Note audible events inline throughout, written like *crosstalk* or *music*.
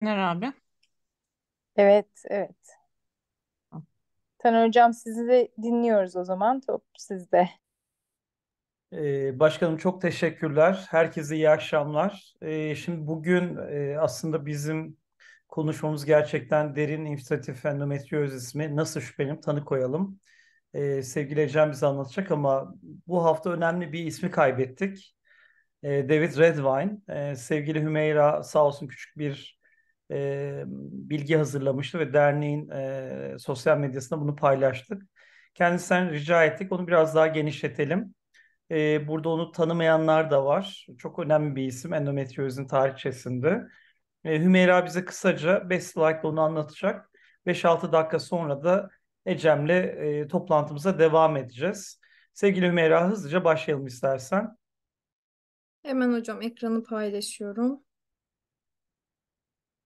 Günler abi. Evet, evet. Taner Hocam sizi de dinliyoruz o zaman. Top sizde. Ee, başkanım çok teşekkürler. Herkese iyi akşamlar. Ee, Şimdi bugün e, aslında bizim konuşmamız gerçekten derin infiltratif endometriyoz ismi Nasıl şüphelim? Tanı koyalım. Ee, Sevgili Ecem bize anlatacak ama bu hafta önemli bir ismi kaybettik. Ee, David Redwine. Ee, Sevgili Hümeyra sağ olsun küçük bir e, bilgi hazırlamıştı ve derneğin e, sosyal medyasında bunu paylaştık. Kendisinden rica ettik onu biraz daha genişletelim. E, burada onu tanımayanlar da var. Çok önemli bir isim endometriozin tarihçesinde. E, Hümeyra bize kısaca 5 slide onu anlatacak. 5-6 dakika sonra da Ecem'le e, toplantımıza devam edeceğiz. Sevgili Hümeyra hızlıca başlayalım istersen. Hemen hocam ekranı paylaşıyorum.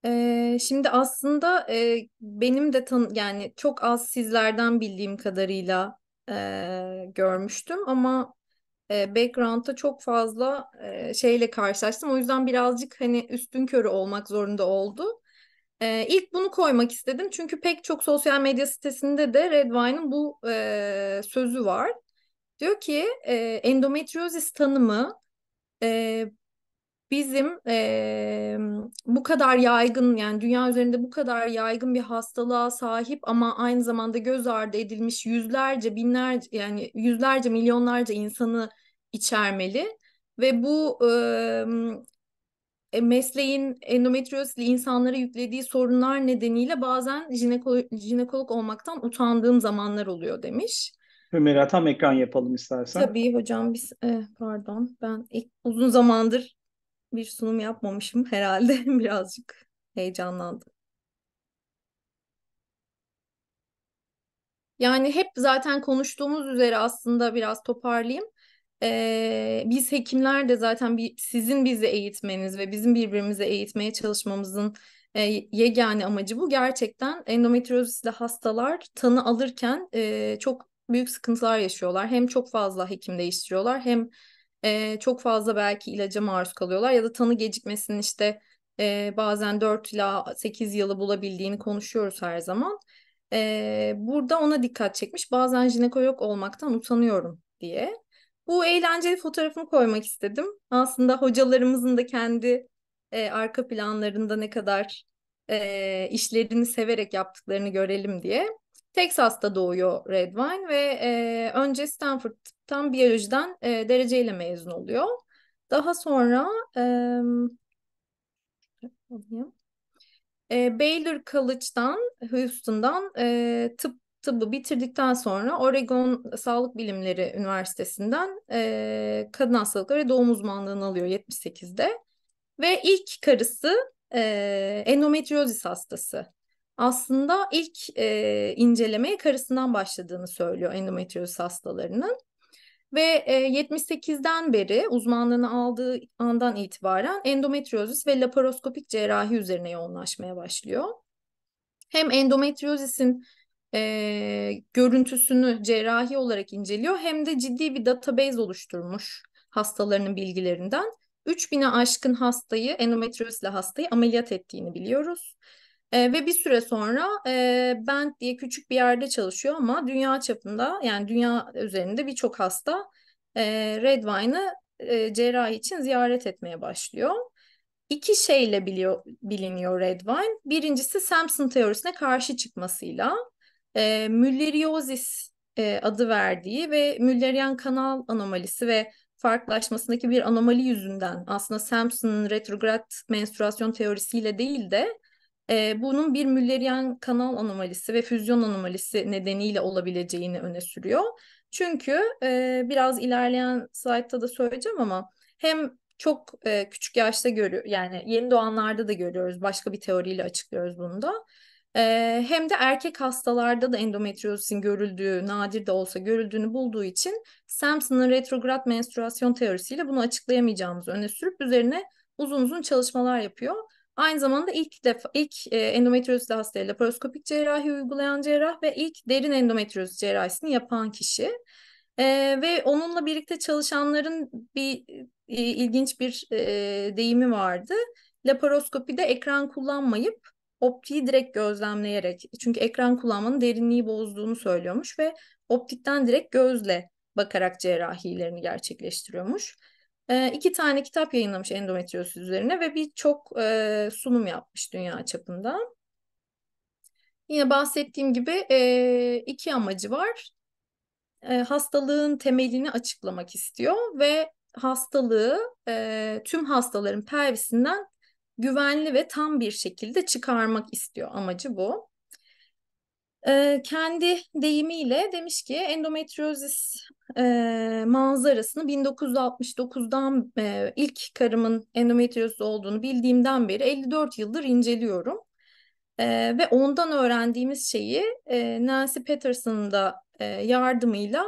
Ee, şimdi aslında e, benim de tan yani çok az sizlerden bildiğim kadarıyla e, görmüştüm ama e, background'da çok fazla e, şeyle karşılaştım. O yüzden birazcık hani üstün körü olmak zorunda oldu. E, ilk bunu koymak istedim çünkü pek çok sosyal medya sitesinde de Red Redwine'ın bu e, sözü var. Diyor ki e, endometriozis tanımı e, bizim e, bu kadar yaygın yani dünya üzerinde bu kadar yaygın bir hastalığa sahip ama aynı zamanda göz ardı edilmiş yüzlerce binlerce yani yüzlerce milyonlarca insanı içermeli ve bu e, mesleğin endometriozle insanlara yüklediği sorunlar nedeniyle bazen jinekolo jinekolog olmaktan utandığım zamanlar oluyor demiş. Ömer'e tam ekran yapalım istersen. Tabii hocam biz e, pardon ben ilk uzun zamandır bir sunum yapmamışım herhalde *laughs* birazcık heyecanlandım. Yani hep zaten konuştuğumuz üzere aslında biraz toparlayayım. Ee, biz hekimler de zaten bir, sizin bizi eğitmeniz ve bizim birbirimize eğitmeye çalışmamızın e, yegane amacı bu. Gerçekten endometriozisli hastalar tanı alırken e, çok büyük sıkıntılar yaşıyorlar. Hem çok fazla hekim değiştiriyorlar hem e, çok fazla belki ilaca maruz kalıyorlar ya da tanı gecikmesinin işte e, bazen 4 ila 8 yılı bulabildiğini konuşuyoruz her zaman. E, burada ona dikkat çekmiş bazen jinekolog olmaktan utanıyorum diye. Bu eğlenceli fotoğrafımı koymak istedim. Aslında hocalarımızın da kendi e, arka planlarında ne kadar e, işlerini severek yaptıklarını görelim diye. Texas'ta doğuyor Redwine ve e, önce Stanford tam biyolojiden e, dereceyle mezun oluyor. Daha sonra e, e, Baylor College'dan, Houston'dan e, tıp tıbbı bitirdikten sonra Oregon Sağlık Bilimleri Üniversitesi'nden e, kadın hastalıkları ve doğum uzmanlığını alıyor 78'de. Ve ilk karısı e, endometriozis hastası. Aslında ilk e, incelemeye karısından başladığını söylüyor endometriozis hastalarının ve 78'den e, beri uzmanlığını aldığı andan itibaren endometriozis ve laparoskopik cerrahi üzerine yoğunlaşmaya başlıyor. Hem endometriozisin e, görüntüsünü cerrahi olarak inceliyor hem de ciddi bir database oluşturmuş hastalarının bilgilerinden. 3000'e aşkın hastayı endometriozisle hastayı ameliyat ettiğini biliyoruz. E, ve bir süre sonra e, Bent diye küçük bir yerde çalışıyor ama dünya çapında yani dünya üzerinde birçok hasta e, Redvine'ı e, cerrahi için ziyaret etmeye başlıyor. İki şeyle biliyor, biliniyor Redwine. Birincisi Samson teorisine karşı çıkmasıyla e, Mülleriozis e, adı verdiği ve Müllerian kanal anomalisi ve farklılaşmasındaki bir anomali yüzünden aslında Samson'ın retrograd menstruasyon teorisiyle değil de e, bunun bir Müllerian kanal anomalisi ve füzyon anomalisi nedeniyle olabileceğini öne sürüyor. Çünkü e, biraz ilerleyen slaytta da söyleyeceğim ama hem çok e, küçük yaşta görüyor yani yeni doğanlarda da görüyoruz başka bir teoriyle açıklıyoruz bunu da. E, hem de erkek hastalarda da endometriozisin görüldüğü nadir de olsa görüldüğünü bulduğu için Sampson'ın retrograd menstruasyon teorisiyle bunu açıklayamayacağımızı öne sürüp üzerine uzun uzun çalışmalar yapıyor. Aynı zamanda ilk defa ilk e, endometriozisli hastaya laparoskopik cerrahi uygulayan cerrah ve ilk derin endometriyoz cerrahisini yapan kişi. E, ve onunla birlikte çalışanların bir e, ilginç bir e, deyimi vardı. Laparoskopide ekran kullanmayıp optiği direkt gözlemleyerek çünkü ekran kullanmanın derinliği bozduğunu söylüyormuş ve optikten direkt gözle bakarak cerrahilerini gerçekleştiriyormuş. E, iki tane kitap yayınlamış endometriosis üzerine ve birçok e, sunum yapmış dünya çapında. Yine bahsettiğim gibi e, iki amacı var. E, hastalığın temelini açıklamak istiyor ve hastalığı e, tüm hastaların pervisinden güvenli ve tam bir şekilde çıkarmak istiyor. Amacı bu. E, kendi deyimiyle demiş ki endometriozis e, manzarasını 1969'dan e, ilk karımın endometrioz olduğunu bildiğimden beri 54 yıldır inceliyorum. E, ve ondan öğrendiğimiz şeyi e, Nancy Patterson'ın da e, yardımıyla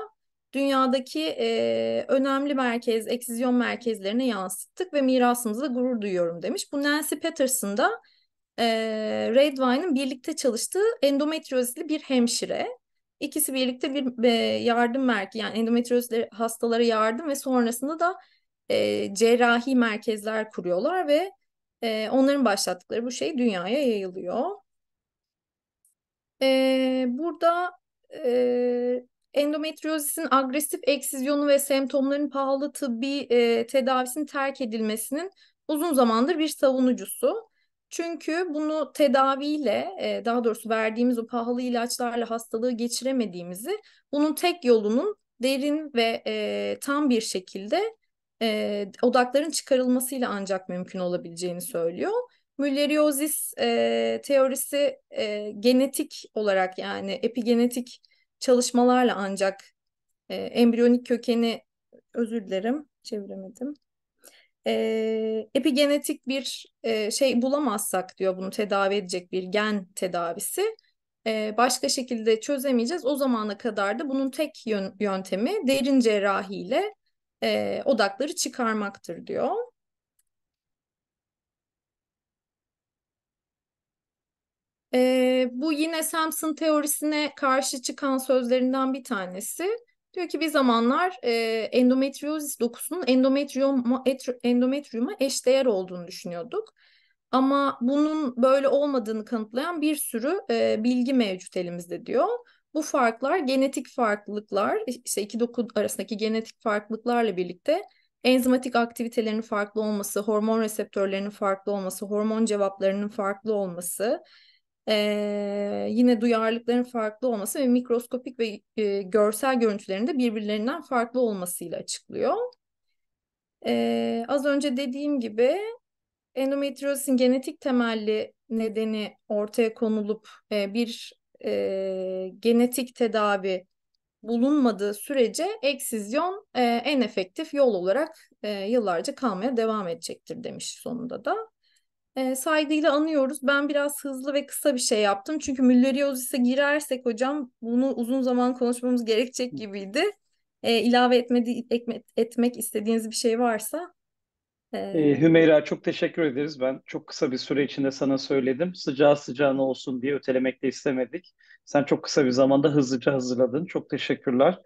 dünyadaki e, önemli merkez, eksizyon merkezlerine yansıttık ve mirasımızla gurur duyuyorum demiş. Bu Nancy Patterson'da e, Redwine'ın birlikte çalıştığı endometriozli bir hemşire. İkisi birlikte bir yardım merkezi yani endometrioz hastalara yardım ve sonrasında da e, cerrahi merkezler kuruyorlar ve e, onların başlattıkları bu şey dünyaya yayılıyor. E, burada e, endometriozis'in agresif eksizyonu ve semptomların pahalı tıbbi e, tedavisinin terk edilmesinin uzun zamandır bir savunucusu. Çünkü bunu tedaviyle e, daha doğrusu verdiğimiz o pahalı ilaçlarla hastalığı geçiremediğimizi bunun tek yolunun derin ve e, tam bir şekilde e, odakların çıkarılmasıyla ancak mümkün olabileceğini söylüyor. Mülleriozis e, teorisi e, genetik olarak yani epigenetik çalışmalarla ancak e, embriyonik kökeni özür dilerim çeviremedim e, epigenetik bir e, şey bulamazsak diyor bunu tedavi edecek bir gen tedavisi e, başka şekilde çözemeyeceğiz. O zamana kadar da bunun tek yöntemi derin cerrahiyle e, odakları çıkarmaktır diyor. E, bu yine Samson teorisine karşı çıkan sözlerinden bir tanesi. Diyor ki bir zamanlar e, endometriozis dokusunun endometrioma, endometriyuma eşdeğer olduğunu düşünüyorduk. Ama bunun böyle olmadığını kanıtlayan bir sürü e, bilgi mevcut elimizde diyor. Bu farklar genetik farklılıklar, işte iki doku arasındaki genetik farklılıklarla birlikte enzimatik aktivitelerin farklı olması, hormon reseptörlerinin farklı olması, hormon cevaplarının farklı olması, ee, yine duyarlılıkların farklı olması ve mikroskopik ve e, görsel görüntülerinde birbirlerinden farklı olmasıyla açıklıyor. Ee, az önce dediğim gibi endometriozin genetik temelli nedeni ortaya konulup e, bir e, genetik tedavi bulunmadığı sürece eksizyon e, en efektif yol olarak e, yıllarca kalmaya devam edecektir demiş sonunda da e, saygıyla anıyoruz. Ben biraz hızlı ve kısa bir şey yaptım. Çünkü Mülleriozis'e girersek hocam bunu uzun zaman konuşmamız gerekecek gibiydi. E, ilave etmedi, etme, etmek istediğiniz bir şey varsa. E... E, Hümeyra çok teşekkür ederiz. Ben çok kısa bir süre içinde sana söyledim. Sıcağı sıcağına olsun diye ötelemek de istemedik. Sen çok kısa bir zamanda hızlıca hazırladın. Çok teşekkürler.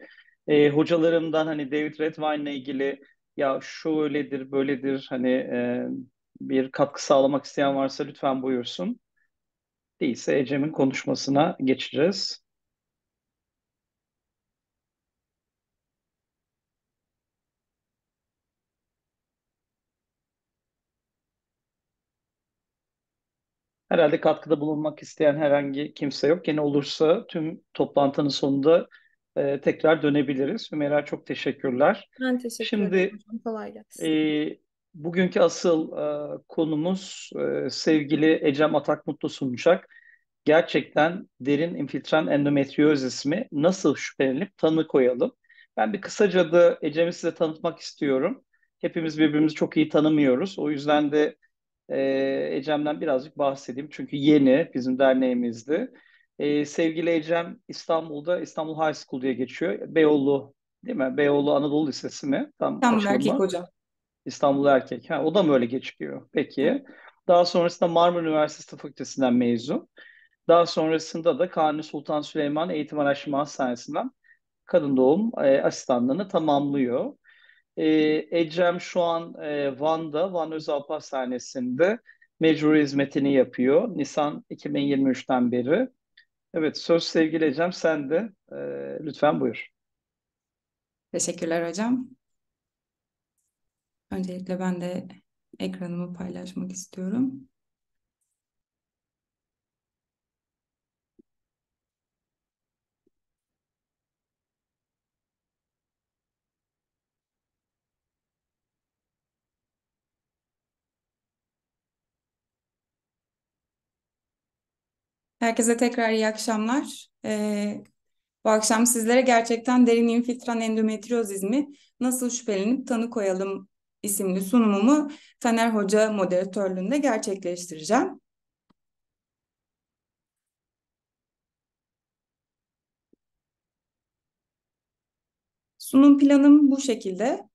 E, hocalarımdan hani David Redwine ile ilgili ya şu öyledir, böyledir hani e, bir katkı sağlamak isteyen varsa lütfen buyursun. Değilse Ecem'in konuşmasına geçeceğiz. Herhalde katkıda bulunmak isteyen herhangi kimse yok. Yine olursa tüm toplantının sonunda e, tekrar dönebiliriz. Ümeyra çok teşekkürler. Ben teşekkür Şimdi, ederim. Kolay gelsin. E, Bugünkü asıl e, konumuz e, sevgili Ecem Atakmutlu sunacak. Gerçekten derin infiltran endometriozis mi? Nasıl şüphelenip tanı koyalım? Ben bir kısaca da Ecem'i size tanıtmak istiyorum. Hepimiz birbirimizi çok iyi tanımıyoruz. O yüzden de e, Ecem'den birazcık bahsedeyim. Çünkü yeni bizim derneğimizdi. E, sevgili Ecem İstanbul'da İstanbul High School diye geçiyor. Beyoğlu değil mi? Beyoğlu Anadolu Lisesi mi? Tam, Tam erkek hocam. İstanbul Erkek. Ha, o da mı öyle geçiyor? Peki. Daha sonrasında Marmara Üniversitesi Tıp Fakültesinden mezun. Daha sonrasında da Kanuni Sultan Süleyman Eğitim Araştırma Hastanesi'nden kadın doğum e, asistanlığını tamamlıyor. E, Ecem şu an e, Van'da, Van Özel Hastanesi'nde mecburi hizmetini yapıyor. Nisan 2023'ten beri. Evet söz sevgili Ecem sen de e, lütfen buyur. Teşekkürler hocam. Öncelikle ben de ekranımı paylaşmak istiyorum. Herkese tekrar iyi akşamlar. Ee, bu akşam sizlere gerçekten derin infiltran endometriozizmi nasıl şüphelenip tanı koyalım isimli sunumumu Taner Hoca moderatörlüğünde gerçekleştireceğim. Sunum planım bu şekilde.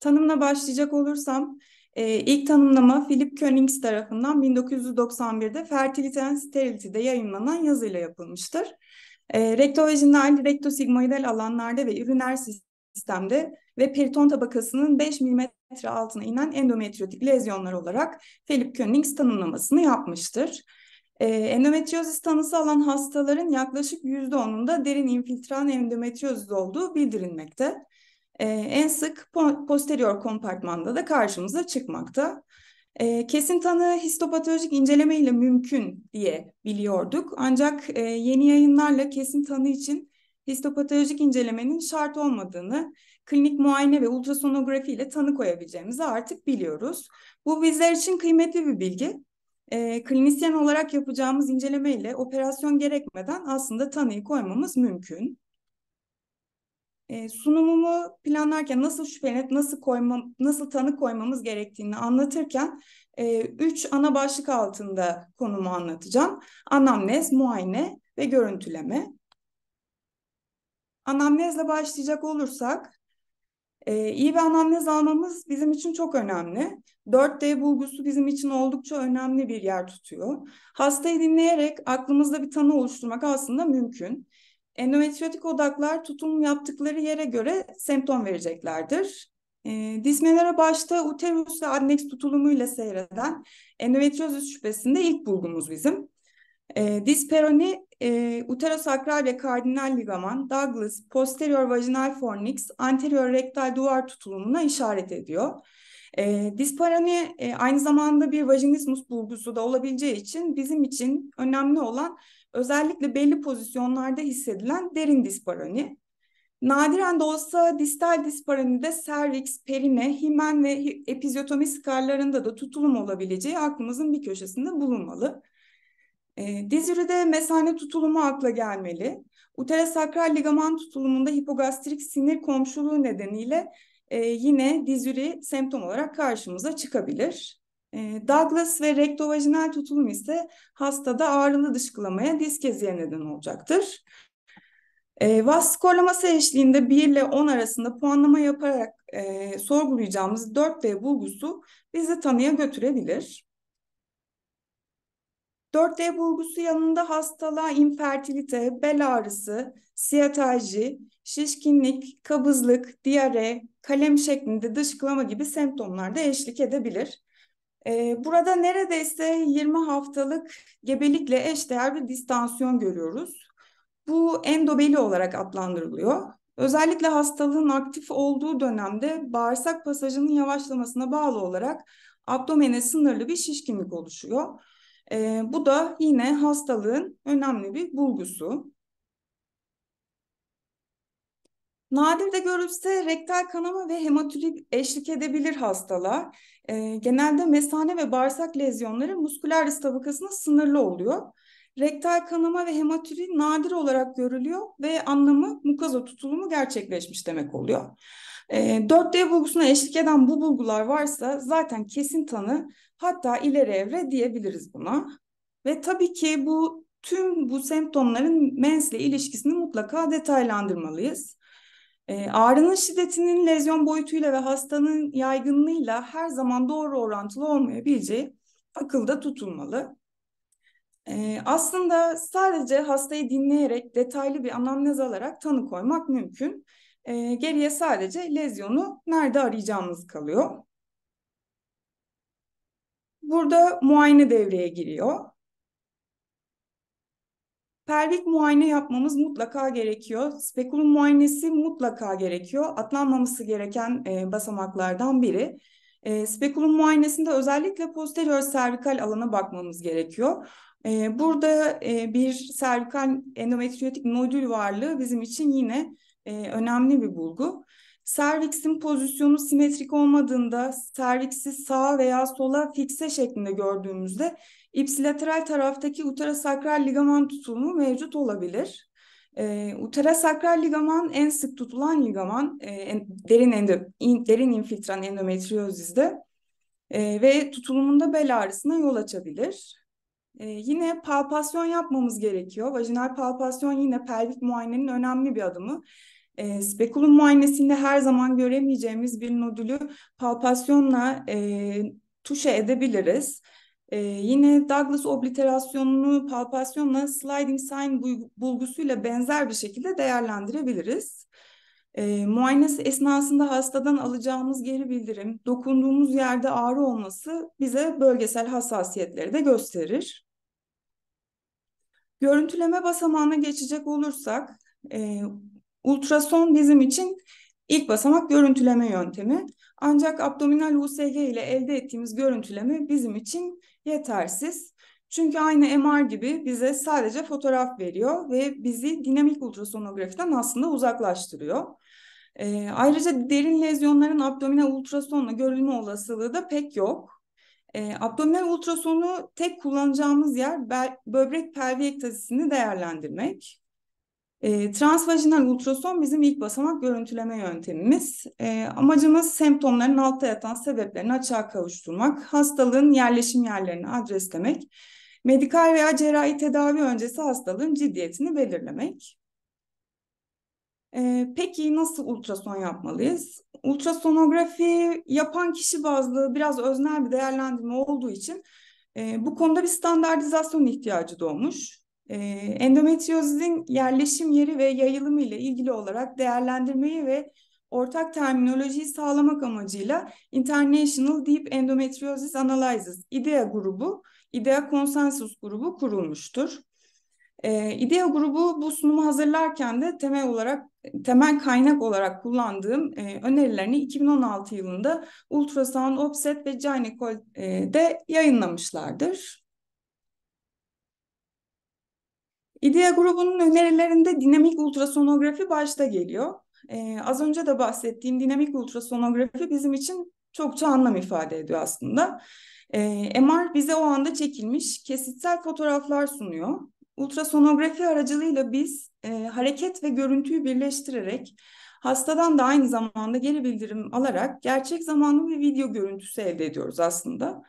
Tanımla başlayacak olursam, e, ilk tanımlama Philip Königs tarafından 1991'de Fertility and Sterility'de yayınlanan yazıyla yapılmıştır. E, recto vajinal, recto sigmoidal alanlarda ve üriner sistemde ve periton tabakasının 5 mm altına inen endometriyotik lezyonlar olarak Philip Königs tanımlamasını yapmıştır. E, ee, endometriozis tanısı alan hastaların yaklaşık %10'unda derin infiltran endometriozis olduğu bildirilmekte. E, en sık posterior kompartmanda da karşımıza çıkmakta. E, kesin tanı histopatolojik inceleme ile mümkün diye biliyorduk. Ancak e, yeni yayınlarla kesin tanı için histopatolojik incelemenin şart olmadığını, klinik muayene ve ultrasonografi ile tanı koyabileceğimizi artık biliyoruz. Bu bizler için kıymetli bir bilgi. E, klinisyen olarak yapacağımız inceleme ile operasyon gerekmeden aslında tanıyı koymamız mümkün e, sunumumu planlarken nasıl şüphelenip nasıl koyma, nasıl tanı koymamız gerektiğini anlatırken e, üç ana başlık altında konumu anlatacağım. Anamnez, muayene ve görüntüleme. Anamnezle başlayacak olursak, e, iyi bir anamnez almamız bizim için çok önemli. 4D bulgusu bizim için oldukça önemli bir yer tutuyor. Hastayı dinleyerek aklımızda bir tanı oluşturmak aslında mümkün. Endometriotik odaklar tutum yaptıkları yere göre semptom vereceklerdir. E, ee, dizmelere başta uterus ve adneks tutulumuyla seyreden endometriozis şüphesinde ilk bulgumuz bizim. E, ee, diz peroni, e, uterosakral ve kardinal ligaman, Douglas, posterior vaginal fornix, anterior rektal duvar tutulumuna işaret ediyor. E, ee, disparani e, aynı zamanda bir vaginismus bulgusu da olabileceği için bizim için önemli olan özellikle belli pozisyonlarda hissedilen derin disparoni. Nadiren de olsa distal de serviks, perine, himen ve epizyotomi skarlarında da tutulum olabileceği aklımızın bir köşesinde bulunmalı. E, ee, dizüride mesane tutulumu akla gelmeli. Uterosakral ligaman tutulumunda hipogastrik sinir komşuluğu nedeniyle e, yine dizüri semptom olarak karşımıza çıkabilir. Ee, Douglas ve rektovajinal tutulum ise hastada ağrılı dışkılamaya diskeziye neden olacaktır. E, ee, VAS skorlaması eşliğinde 1 ile 10 arasında puanlama yaparak e, sorgulayacağımız 4D bulgusu bizi tanıya götürebilir. 4D bulgusu yanında hastalığa infertilite, bel ağrısı, siyatalji, şişkinlik, kabızlık, diyare, kalem şeklinde dışkılama gibi semptomlar da eşlik edebilir. Ee, burada neredeyse 20 haftalık gebelikle eşdeğer bir distansiyon görüyoruz. Bu endobeli olarak adlandırılıyor. Özellikle hastalığın aktif olduğu dönemde bağırsak pasajının yavaşlamasına bağlı olarak abdomene sınırlı bir şişkinlik oluşuyor. Ee, bu da yine hastalığın önemli bir bulgusu. Nadir de görülse rektal kanama ve hematürit eşlik edebilir hastalığa. E, genelde mesane ve bağırsak lezyonları muskularis tabakasına sınırlı oluyor. Rektal kanama ve hematüri nadir olarak görülüyor ve anlamı mukaza tutulumu gerçekleşmiş demek oluyor. E, ee, 4D bulgusuna eşlik eden bu bulgular varsa zaten kesin tanı hatta ileri evre diyebiliriz buna. Ve tabii ki bu tüm bu semptomların mensle ilişkisini mutlaka detaylandırmalıyız. E, ağrının şiddetinin lezyon boyutuyla ve hastanın yaygınlığıyla her zaman doğru orantılı olmayabileceği akılda tutulmalı. E, aslında sadece hastayı dinleyerek detaylı bir anamnez alarak tanı koymak mümkün. E, geriye sadece lezyonu nerede arayacağımız kalıyor. Burada muayene devreye giriyor. Pelvik muayene yapmamız mutlaka gerekiyor. Spekulum muayenesi mutlaka gerekiyor. Atlanmaması gereken e, basamaklardan biri. E, spekulum muayenesinde özellikle posterior servikal alana bakmamız gerekiyor. E, burada e, bir servikal endometriyotik nodül varlığı bizim için yine e, önemli bir bulgu. Serviksin pozisyonu simetrik olmadığında serviksi sağa veya sola fikse şeklinde gördüğümüzde ipsilateral taraftaki uterosakral ligaman tutulumu mevcut olabilir. E, ee, uterosakral ligaman en sık tutulan ligaman e, en, derin, endo, in, derin infiltran endometriyozizde e, ve tutulumunda bel ağrısına yol açabilir. E, yine palpasyon yapmamız gerekiyor. Vajinal palpasyon yine pelvik muayenenin önemli bir adımı. E, spekulum muayenesinde her zaman göremeyeceğimiz bir nodülü palpasyonla e, tuşa edebiliriz. Ee, yine Douglas obliterasyonunu palpasyonla sliding sign bulgusuyla benzer bir şekilde değerlendirebiliriz. E, muayenesi esnasında hastadan alacağımız geri bildirim, dokunduğumuz yerde ağrı olması bize bölgesel hassasiyetleri de gösterir. Görüntüleme basamağına geçecek olursak, e, ultrason bizim için ilk basamak görüntüleme yöntemi. Ancak abdominal USG ile elde ettiğimiz görüntüleme bizim için yetersiz. Çünkü aynı MR gibi bize sadece fotoğraf veriyor ve bizi dinamik ultrasonografiden aslında uzaklaştırıyor. E, ayrıca derin lezyonların abdominal ultrasonla görülme olasılığı da pek yok. E, abdominal ultrasonu tek kullanacağımız yer böbrek pelvi ektazisini değerlendirmek. E, ee, transvajinal ultrason bizim ilk basamak görüntüleme yöntemimiz. E, amacımız semptomların altta yatan sebeplerini açığa kavuşturmak, hastalığın yerleşim yerlerini adreslemek, medikal veya cerrahi tedavi öncesi hastalığın ciddiyetini belirlemek. E, peki nasıl ultrason yapmalıyız? Ultrasonografi yapan kişi bazlı biraz öznel bir değerlendirme olduğu için e, bu konuda bir standartizasyon ihtiyacı doğmuş. E, ee, endometriozin yerleşim yeri ve yayılımı ile ilgili olarak değerlendirmeyi ve ortak terminolojiyi sağlamak amacıyla International Deep Endometriosis Analysis IDEA grubu, IDEA Konsensus grubu kurulmuştur. Ee, IDEA grubu bu sunumu hazırlarken de temel olarak temel kaynak olarak kullandığım e, önerilerini 2016 yılında Ultrasound Offset ve Gynecol'de yayınlamışlardır. İDEA grubunun önerilerinde dinamik ultrasonografi başta geliyor. Ee, az önce de bahsettiğim dinamik ultrasonografi bizim için çokça anlam ifade ediyor aslında. Ee, MR bize o anda çekilmiş kesitsel fotoğraflar sunuyor. Ultrasonografi aracılığıyla biz e, hareket ve görüntüyü birleştirerek hastadan da aynı zamanda geri bildirim alarak gerçek zamanlı bir video görüntüsü elde ediyoruz aslında.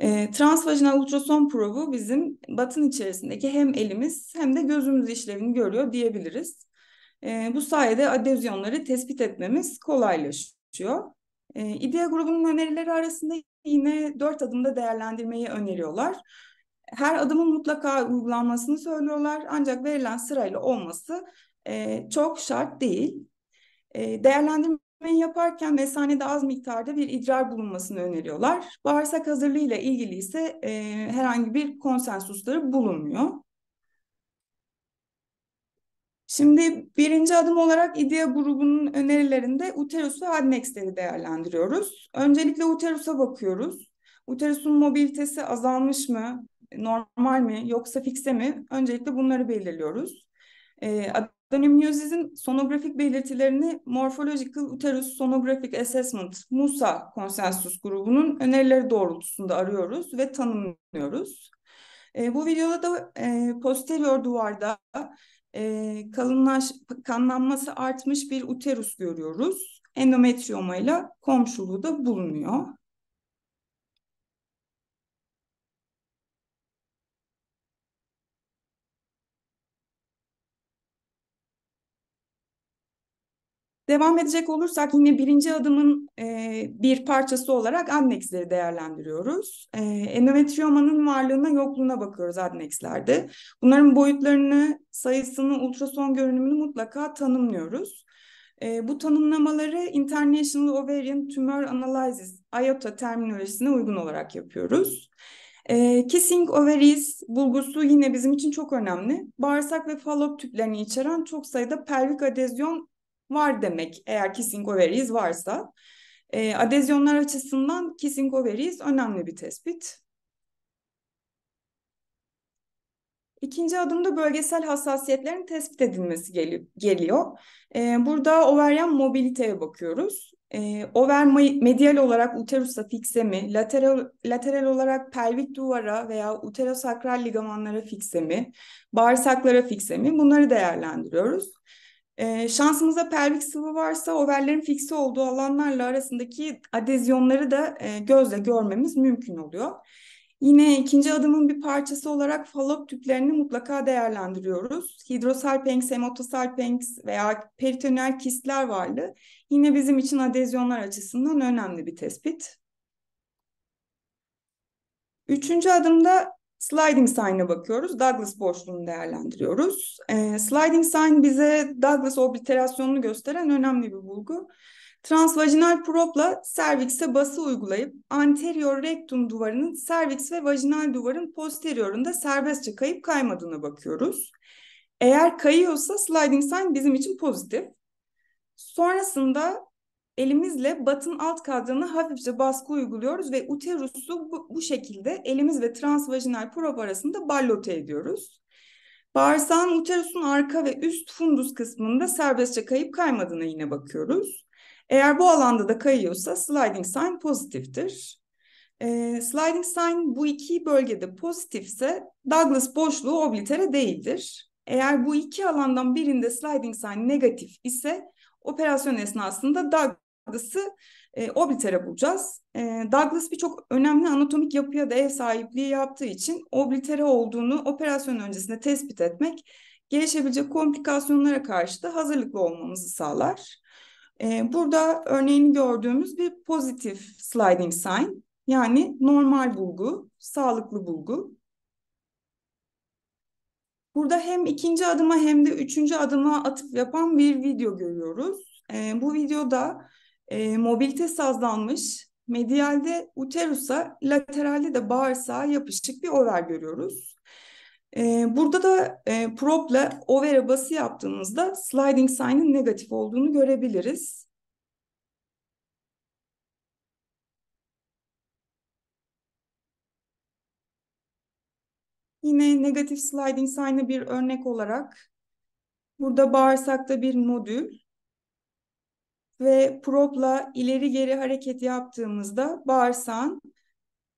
E, ee, transvajinal ultrason probu bizim batın içerisindeki hem elimiz hem de gözümüz işlevini görüyor diyebiliriz. E, bu sayede adezyonları tespit etmemiz kolaylaşıyor. E, İDEA grubunun önerileri arasında yine dört adımda değerlendirmeyi öneriyorlar. Her adımın mutlaka uygulanmasını söylüyorlar ancak verilen sırayla olması e, çok şart değil. E, değerlendirme yaparken mesanede az miktarda bir idrar bulunmasını öneriyorlar. Bağırsak hazırlığı ile ilgili ise e, herhangi bir konsensusları bulunmuyor. Şimdi birinci adım olarak İDEA grubunun önerilerinde uterus ve adnexleri değerlendiriyoruz. Öncelikle uterusa bakıyoruz. Uterusun mobilitesi azalmış mı, normal mi yoksa fikse mi? Öncelikle bunları belirliyoruz. E, Dönemiyozizin sonografik belirtilerini Morphological Uterus Sonographic Assessment, MUSA konsensus grubunun önerileri doğrultusunda arıyoruz ve tanımlıyoruz. E, bu videoda da e, posterior duvarda e, kalınlaş, kanlanması artmış bir uterus görüyoruz. Endometrioma ile komşuluğu da bulunuyor. Devam edecek olursak yine birinci adımın e, bir parçası olarak adnexleri değerlendiriyoruz. E, endometriyomanın varlığına yokluğuna bakıyoruz adnexlerde. Bunların boyutlarını, sayısını, ultrason görünümünü mutlaka tanımlıyoruz. E, bu tanımlamaları International Ovarian Tumor Analysis, IOTA terminolojisine uygun olarak yapıyoruz. E, kissing ovaries bulgusu yine bizim için çok önemli. Bağırsak ve fallop tüplerini içeren çok sayıda pelvik adezyon var demek eğer kissing ovaries varsa. E, adezyonlar açısından kissing ovaries önemli bir tespit. İkinci adımda bölgesel hassasiyetlerin tespit edilmesi gel geliyor. Ee, burada overyan mobiliteye bakıyoruz. Ee, over medial olarak uterusa fikse mi, lateral, lateral olarak pelvik duvara veya uterosakral ligamanlara fikse mi, bağırsaklara fikse mi bunları değerlendiriyoruz. E, şansımıza pelvik sıvı varsa overlerin fiksi olduğu alanlarla arasındaki adezyonları da e, gözle görmemiz mümkün oluyor. Yine ikinci adımın bir parçası olarak fallop tüplerini mutlaka değerlendiriyoruz. Hidrosalpenks, hemotosalpenks veya peritoneal kistler vardı. Yine bizim için adezyonlar açısından önemli bir tespit. Üçüncü adımda Sliding sign'a bakıyoruz. Douglas boşluğunu değerlendiriyoruz. E, sliding sign bize Douglas obliterasyonunu gösteren önemli bir bulgu. Transvajinal propla servikse bası uygulayıp anterior rektum duvarının serviks ve vajinal duvarın posteriorunda serbestçe kayıp kaymadığına bakıyoruz. Eğer kayıyorsa sliding sign bizim için pozitif. Sonrasında elimizle batın alt kadranına hafifçe baskı uyguluyoruz ve uterusu bu, bu şekilde elimiz ve transvajinal prop arasında ballote ediyoruz. Bağırsağın uterusun arka ve üst fundus kısmında serbestçe kayıp kaymadığına yine bakıyoruz. Eğer bu alanda da kayıyorsa sliding sign pozitiftir. Ee, sliding sign bu iki bölgede pozitifse Douglas boşluğu oblitere değildir. Eğer bu iki alandan birinde sliding sign negatif ise operasyon esnasında Douglas Douglas'ı e, oblitere bulacağız. E, Douglas birçok önemli anatomik yapıya da ev sahipliği yaptığı için oblitere olduğunu operasyon öncesinde tespit etmek gelişebilecek komplikasyonlara karşı da hazırlıklı olmamızı sağlar. E, burada örneğini gördüğümüz bir pozitif sliding sign yani normal bulgu, sağlıklı bulgu. Burada hem ikinci adıma hem de üçüncü adıma atıp yapan bir video görüyoruz. E, bu videoda e, mobilitesi azalmış. Medialde uterusa, lateralde de bağırsağa yapışık bir over görüyoruz. E, burada da e, propla over'e bası yaptığımızda sliding sign'in negatif olduğunu görebiliriz. Yine negatif sliding sign'ı bir örnek olarak burada bağırsakta bir nodül, ve propla ileri geri hareket yaptığımızda bağırsağın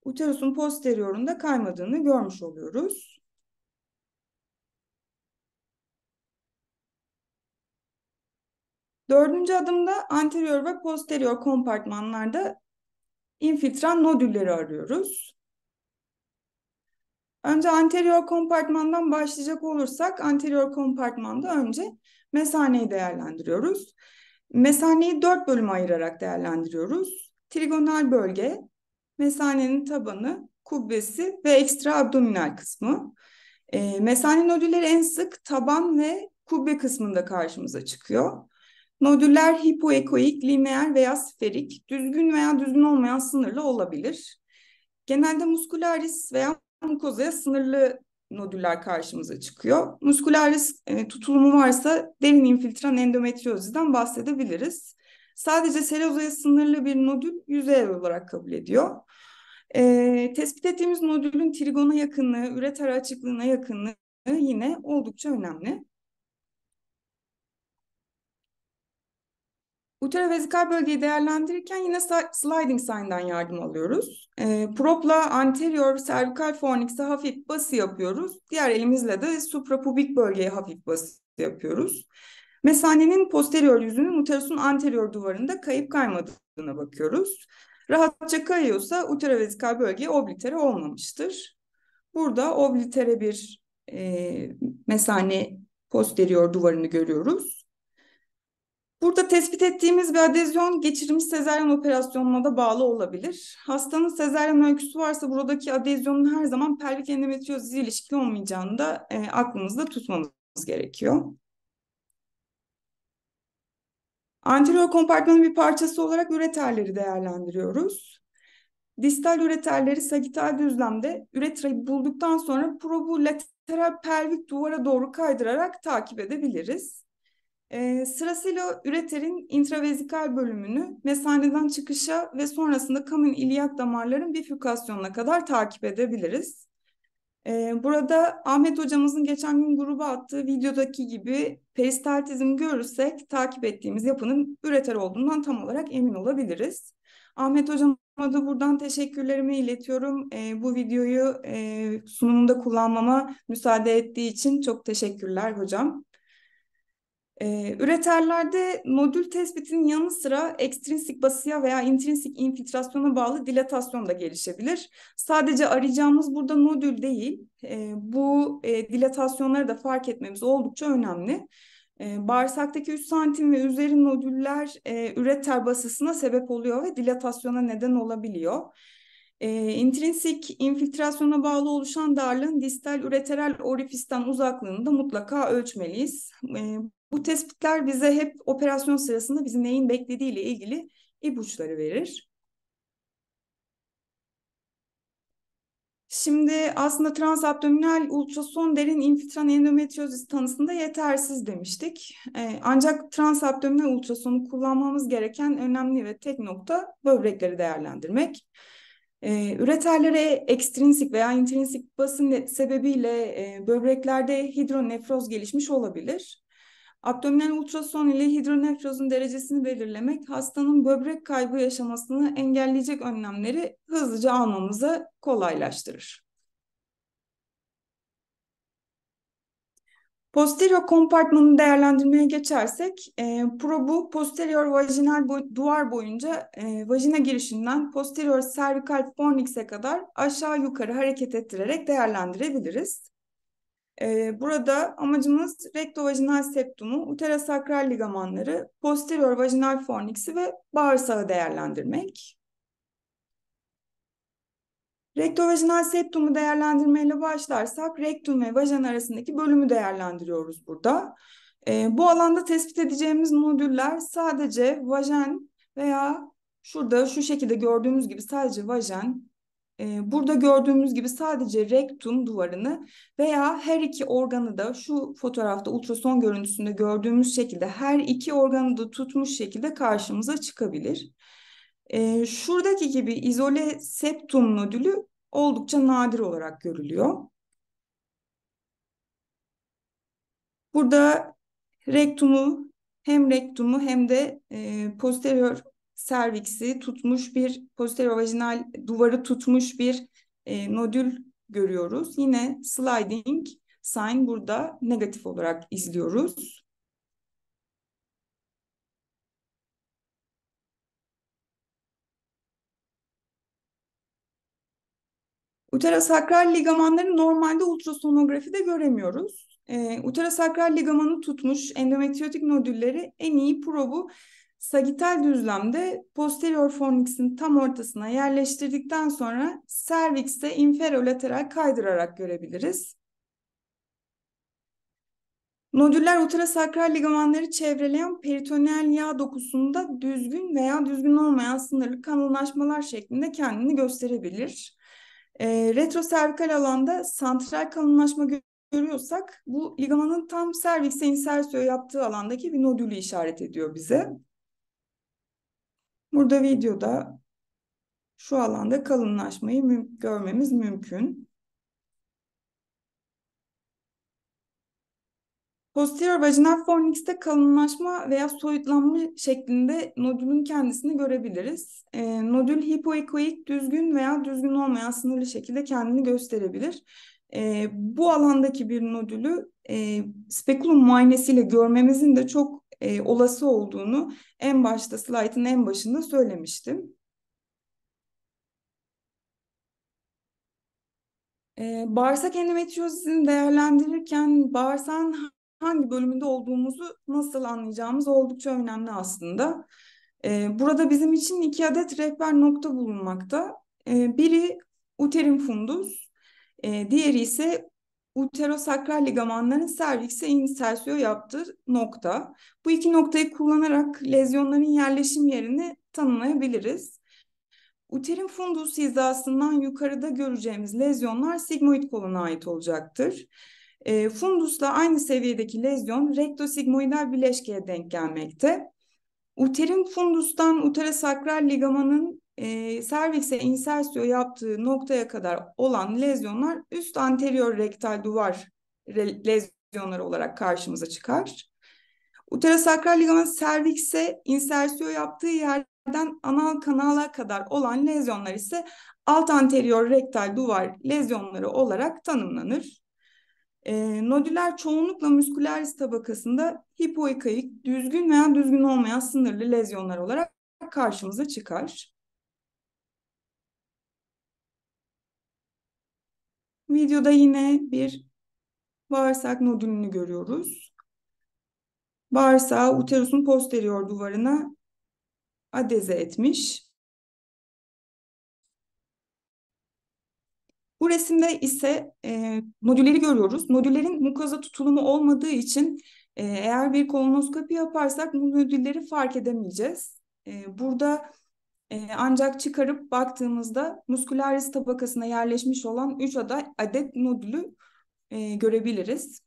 uterusun posteriorunda kaymadığını görmüş oluyoruz. Dördüncü adımda anterior ve posterior kompartmanlarda infiltran nodülleri arıyoruz. Önce anterior kompartmandan başlayacak olursak anterior kompartmanda önce mesaneyi değerlendiriyoruz. Mesaneyi dört bölüm ayırarak değerlendiriyoruz. Trigonal bölge, mesanenin tabanı, kubbesi ve ekstra abdominal kısmı. E, ee, mesane nodülleri en sık taban ve kubbe kısmında karşımıza çıkıyor. Nodüller hipoekoik, lineer veya sferik, düzgün veya düzgün olmayan sınırlı olabilir. Genelde muskularis veya mukozaya sınırlı nodüller karşımıza çıkıyor. Muskularis e, tutulumu varsa derin infiltran endometrioziden bahsedebiliriz. Sadece serozaya sınırlı bir nodül yüzey olarak kabul ediyor. E, tespit ettiğimiz nodülün trigona yakınlığı, üreter açıklığına yakınlığı yine oldukça önemli. Uterovezikal bölgeyi değerlendirirken yine sliding sign'dan yardım alıyoruz. E, propla anterior servikal fornix'e hafif bası yapıyoruz. Diğer elimizle de suprapubik bölgeye hafif bası yapıyoruz. Mesanenin posterior yüzünün uterusun anterior duvarında kayıp kaymadığına bakıyoruz. Rahatça kayıyorsa uterovezikal bölge oblitere olmamıştır. Burada oblitere bir e, mesane posterior duvarını görüyoruz. Burada tespit ettiğimiz bir adezyon geçirilmiş sezaryen operasyonuna da bağlı olabilir. Hastanın sezaryen öyküsü varsa buradaki adezyonun her zaman pelvik endometriyoz ilişkili olmayacağını da e, aklımızda tutmamız gerekiyor. Anterior kompartmanın bir parçası olarak üreterleri değerlendiriyoruz. Distal üreterleri sagital düzlemde üretrayı bulduktan sonra probu lateral pelvik duvara doğru kaydırarak takip edebiliriz. E, sırasıyla üreterin intravezikal bölümünü mesaneden çıkışa ve sonrasında kamun iliyak damarların bifurkasyonuna kadar takip edebiliriz. E, burada Ahmet hocamızın geçen gün gruba attığı videodaki gibi peristaltizm görürsek takip ettiğimiz yapının üreter olduğundan tam olarak emin olabiliriz. Ahmet hocama da buradan teşekkürlerimi iletiyorum. E, bu videoyu e, sunumunda kullanmama müsaade ettiği için çok teşekkürler hocam üreterlerde nodül tespitinin yanı sıra ekstrinsik basıya veya intrinsik infiltrasyona bağlı dilatasyon da gelişebilir. Sadece arayacağımız burada nodül değil, e, bu e, dilatasyonları da fark etmemiz oldukça önemli. E, bağırsaktaki 3 santim ve üzeri nodüller e, üreter basısına sebep oluyor ve dilatasyona neden olabiliyor. E, intrinsik infiltrasyona bağlı oluşan darlığın distal üreteral orifisten uzaklığını da mutlaka ölçmeliyiz. E, bu tespitler bize hep operasyon sırasında bizi neyin beklediği ile ilgili ipuçları verir. Şimdi aslında transabdominal ultrason derin infiltran endometriozis tanısında yetersiz demiştik. Ee, ancak transabdominal ultrasonu kullanmamız gereken önemli ve tek nokta böbrekleri değerlendirmek. Ee, üreterlere ekstrinsik veya intrinsik basın sebebiyle e, böbreklerde hidronefroz gelişmiş olabilir. Abdominal ultrason ile hidronefrozun derecesini belirlemek hastanın böbrek kaybı yaşamasını engelleyecek önlemleri hızlıca almamızı kolaylaştırır. Posterior kompartmanı değerlendirmeye geçersek, e, probu posterior vajinal boy duvar boyunca e, vajina girişinden posterior cervical fornix'e kadar aşağı yukarı hareket ettirerek değerlendirebiliriz. Ee, burada amacımız rektovajinal septumu, uterosakral ligamanları, posterior vajinal forniksi ve bağırsağı değerlendirmek. Rektovajinal septumu değerlendirmeyle başlarsak rektum ve vajen arasındaki bölümü değerlendiriyoruz burada. Ee, bu alanda tespit edeceğimiz modüller sadece vajen veya şurada şu şekilde gördüğümüz gibi sadece vajen ee, burada gördüğümüz gibi sadece rektum duvarını veya her iki organı da şu fotoğrafta ultrason görüntüsünde gördüğümüz şekilde her iki organı da tutmuş şekilde karşımıza çıkabilir. Ee, şuradaki gibi izole septum nodülü oldukça nadir olarak görülüyor. Burada rektumu hem rektumu hem de e, posterior serviksi tutmuş bir posterior vajinal duvarı tutmuş bir e, nodül görüyoruz. Yine sliding sign burada negatif olarak izliyoruz. Uterosakral ligamanları normalde ultrasonografide göremiyoruz. E, uterosakral ligamanı tutmuş endometriyotik nodülleri en iyi probu Sagittal düzlemde posterior fornix'in tam ortasına yerleştirdikten sonra servikste inferolateral kaydırarak görebiliriz. Nodüller uterosakral ligamanları çevreleyen peritoneal yağ dokusunda düzgün veya düzgün olmayan sınırlı kalınlaşmalar şeklinde kendini gösterebilir. E, retroservikal alanda santral kalınlaşma görüyorsak bu ligamanın tam servikse insersiyo yaptığı alandaki bir nodülü işaret ediyor bize. Burada videoda şu alanda kalınlaşmayı müm görmemiz mümkün. Posterior vaginal fornix'te kalınlaşma veya soyutlanma şeklinde nodülün kendisini görebiliriz. E, nodül hipoekoik, düzgün veya düzgün olmayan sınırlı şekilde kendini gösterebilir. E, bu alandaki bir nodülü e, spekulum muayenesiyle görmemizin de çok e, olası olduğunu en başta slaytın en başında söylemiştim. E, bağırsak endometriozisini değerlendirirken bağırsağın hangi bölümünde olduğumuzu nasıl anlayacağımız oldukça önemli aslında. E, burada bizim için iki adet rehber nokta bulunmakta. E, biri uterin fundus, e, diğeri ise uterosakral ligamanların servikse insersiyo yaptığı nokta. Bu iki noktayı kullanarak lezyonların yerleşim yerini tanımlayabiliriz. Uterin fundus hizasından yukarıda göreceğimiz lezyonlar sigmoid koluna ait olacaktır. E, fundusla aynı seviyedeki lezyon rektosigmoidal bileşkeye denk gelmekte. Uterin fundustan uterosakral ligamanın e, servikse insersio yaptığı noktaya kadar olan lezyonlar üst anterior rektal duvar lezyonları olarak karşımıza çıkar. Uterosakral ligament servikse insersio yaptığı yerden anal kanala kadar olan lezyonlar ise alt anterior rektal duvar lezyonları olarak tanımlanır. E, nodüler çoğunlukla müsküleris tabakasında hipoikaik, düzgün veya düzgün olmayan sınırlı lezyonlar olarak karşımıza çıkar. Videoda yine bir bağırsak nodülünü görüyoruz. Bağırsağı uterusun posterior duvarına adeze etmiş. Bu resimde ise e, nodülleri görüyoruz. Nodüllerin mukaza tutulumu olmadığı için e, eğer bir kolonoskopi yaparsak bu nodülleri fark edemeyeceğiz. E, burada ee, ancak çıkarıp baktığımızda muskularis tabakasına yerleşmiş olan 3 adet nodülü e, görebiliriz.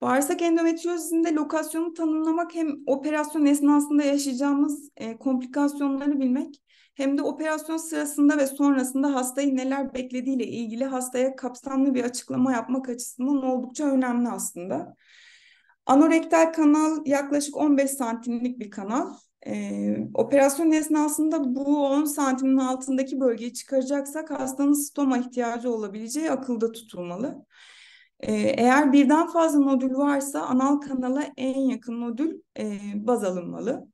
Bağırsak endometriyozisinde lokasyonu tanımlamak hem operasyon esnasında yaşayacağımız e, komplikasyonları bilmek hem de operasyon sırasında ve sonrasında hastayı neler beklediğiyle ilgili hastaya kapsamlı bir açıklama yapmak açısından oldukça önemli aslında. Anorektal kanal yaklaşık 15 santimlik bir kanal. Ee, operasyon esnasında bu 10 santimin altındaki bölgeyi çıkaracaksak hastanın stoma ihtiyacı olabileceği akılda tutulmalı. Ee, eğer birden fazla nodül varsa anal kanala en yakın nodül e, baz alınmalı.